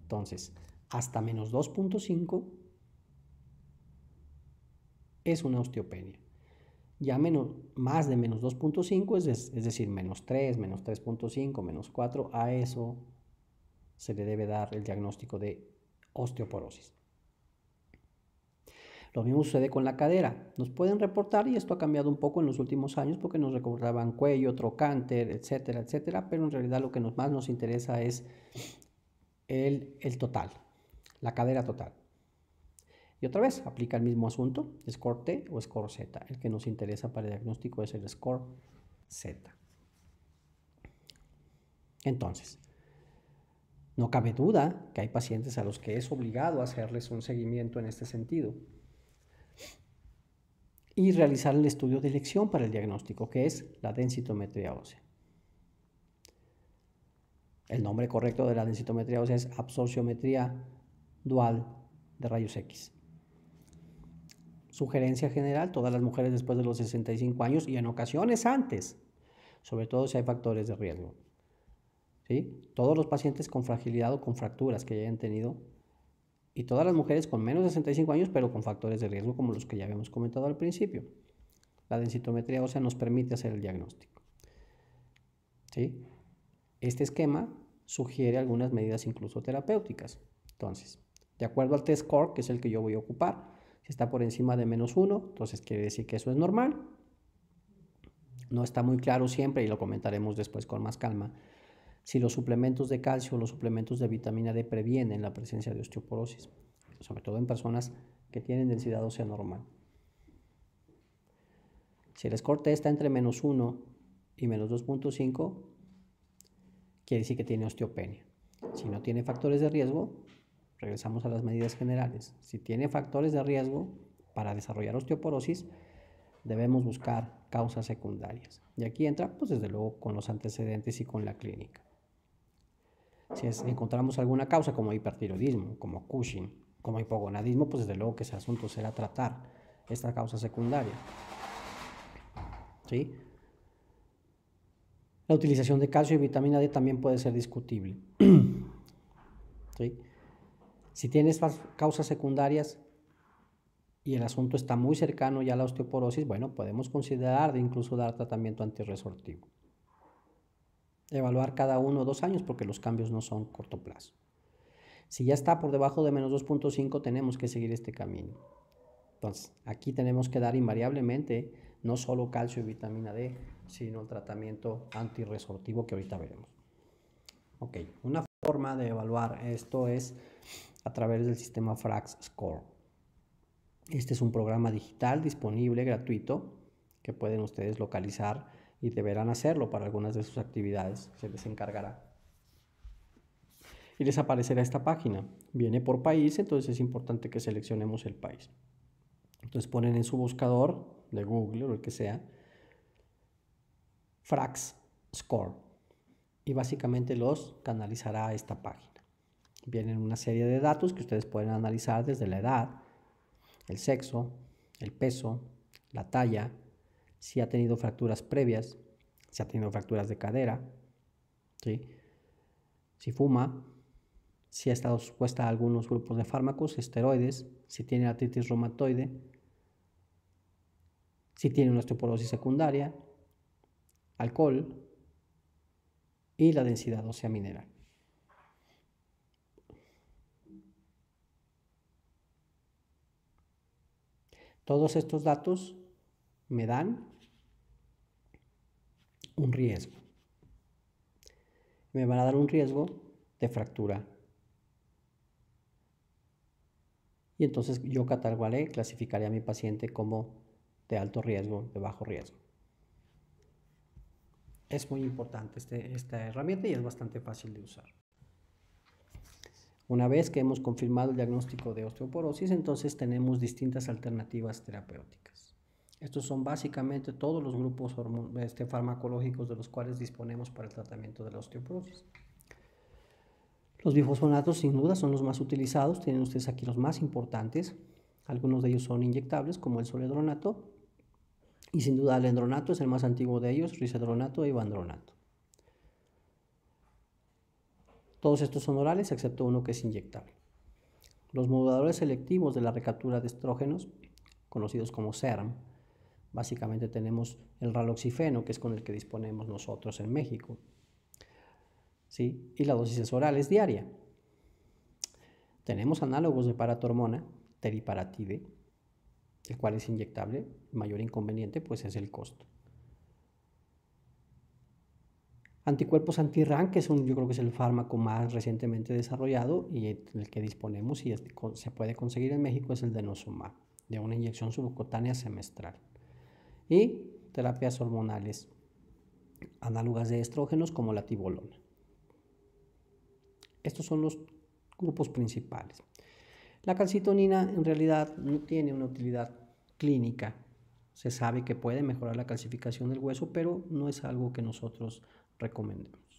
Entonces, hasta menos 2.5 es una osteopenia. Ya menos, más de menos 2.5, es, es decir, menos 3, menos 3.5, menos 4, a eso se le debe dar el diagnóstico de osteoporosis. Lo mismo sucede con la cadera. Nos pueden reportar, y esto ha cambiado un poco en los últimos años porque nos recordaban cuello, trocánter, etcétera, etcétera, pero en realidad lo que nos, más nos interesa es el total, la cadera total. Y otra vez, aplica el mismo asunto, score T o score Z. El que nos interesa para el diagnóstico es el score Z. Entonces, no cabe duda que hay pacientes a los que es obligado hacerles un seguimiento en este sentido y realizar el estudio de elección para el diagnóstico, que es la densitometría ósea. El nombre correcto de la densitometría ósea es absorciometría dual de rayos X. Sugerencia general, todas las mujeres después de los 65 años y en ocasiones antes, sobre todo si hay factores de riesgo. ¿Sí? Todos los pacientes con fragilidad o con fracturas que hayan tenido y todas las mujeres con menos de 65 años pero con factores de riesgo como los que ya habíamos comentado al principio. La densitometría ósea nos permite hacer el diagnóstico. ¿Sí? Este esquema sugiere algunas medidas incluso terapéuticas. Entonces, de acuerdo al test score, que es el que yo voy a ocupar, está por encima de menos 1, entonces quiere decir que eso es normal. No está muy claro siempre y lo comentaremos después con más calma. Si los suplementos de calcio o los suplementos de vitamina D previenen la presencia de osteoporosis, sobre todo en personas que tienen densidad ósea normal. Si el escorte está entre menos 1 y menos 2.5, quiere decir que tiene osteopenia. Si no tiene factores de riesgo, regresamos a las medidas generales. Si tiene factores de riesgo para desarrollar osteoporosis, debemos buscar causas secundarias. Y aquí entra, pues desde luego, con los antecedentes y con la clínica. Si encontramos alguna causa como hipertiroidismo, como Cushing, como hipogonadismo, pues desde luego que ese asunto será tratar esta causa secundaria. ¿Sí? La utilización de calcio y vitamina D también puede ser discutible. ¿Sí? Si tienes causas secundarias y el asunto está muy cercano ya a la osteoporosis, bueno, podemos considerar de incluso dar tratamiento antirresortivo. Evaluar cada uno o dos años porque los cambios no son corto plazo. Si ya está por debajo de menos 2.5, tenemos que seguir este camino. Entonces, aquí tenemos que dar invariablemente no solo calcio y vitamina D, sino el tratamiento antirresortivo que ahorita veremos. Ok, una forma de evaluar esto es a través del sistema Frax Score. Este es un programa digital disponible gratuito que pueden ustedes localizar y deberán hacerlo para algunas de sus actividades. Se les encargará. Y les aparecerá esta página. Viene por país, entonces es importante que seleccionemos el país. Entonces ponen en su buscador de Google o el que sea, Frax Score. Y básicamente los canalizará a esta página. Vienen una serie de datos que ustedes pueden analizar desde la edad, el sexo, el peso, la talla, si ha tenido fracturas previas, si ha tenido fracturas de cadera, si fuma, si ha estado expuesta a algunos grupos de fármacos, esteroides, si tiene artritis reumatoide, si tiene una osteoporosis secundaria, alcohol y la densidad ósea mineral. Todos estos datos me dan un riesgo. Me van a dar un riesgo de fractura. Y entonces yo catalogaré, clasificaré a mi paciente como de alto riesgo, de bajo riesgo. Es muy importante este, esta herramienta y es bastante fácil de usar. Una vez que hemos confirmado el diagnóstico de osteoporosis, entonces tenemos distintas alternativas terapéuticas. Estos son básicamente todos los grupos este, farmacológicos de los cuales disponemos para el tratamiento de la osteoporosis. Los bifosfonatos sin duda son los más utilizados, tienen ustedes aquí los más importantes. Algunos de ellos son inyectables como el soledronato y sin duda el endronato es el más antiguo de ellos, risedronato e bandronato. Todos estos son orales, excepto uno que es inyectable. Los moduladores selectivos de la recaptura de estrógenos, conocidos como SERM, básicamente tenemos el raloxifeno, que es con el que disponemos nosotros en México. ¿Sí? Y la dosis es oral, es diaria. Tenemos análogos de paratormona, teriparatide, el cual es inyectable. El mayor inconveniente pues es el costo. Anticuerpos anti-ran que es yo creo que es el fármaco más recientemente desarrollado y el que disponemos y este, se puede conseguir en México es el denosumab, de una inyección subcutánea semestral. Y terapias hormonales análogas de estrógenos como la tibolona. Estos son los grupos principales. La calcitonina en realidad no tiene una utilidad clínica. Se sabe que puede mejorar la calcificación del hueso, pero no es algo que nosotros recomendemos.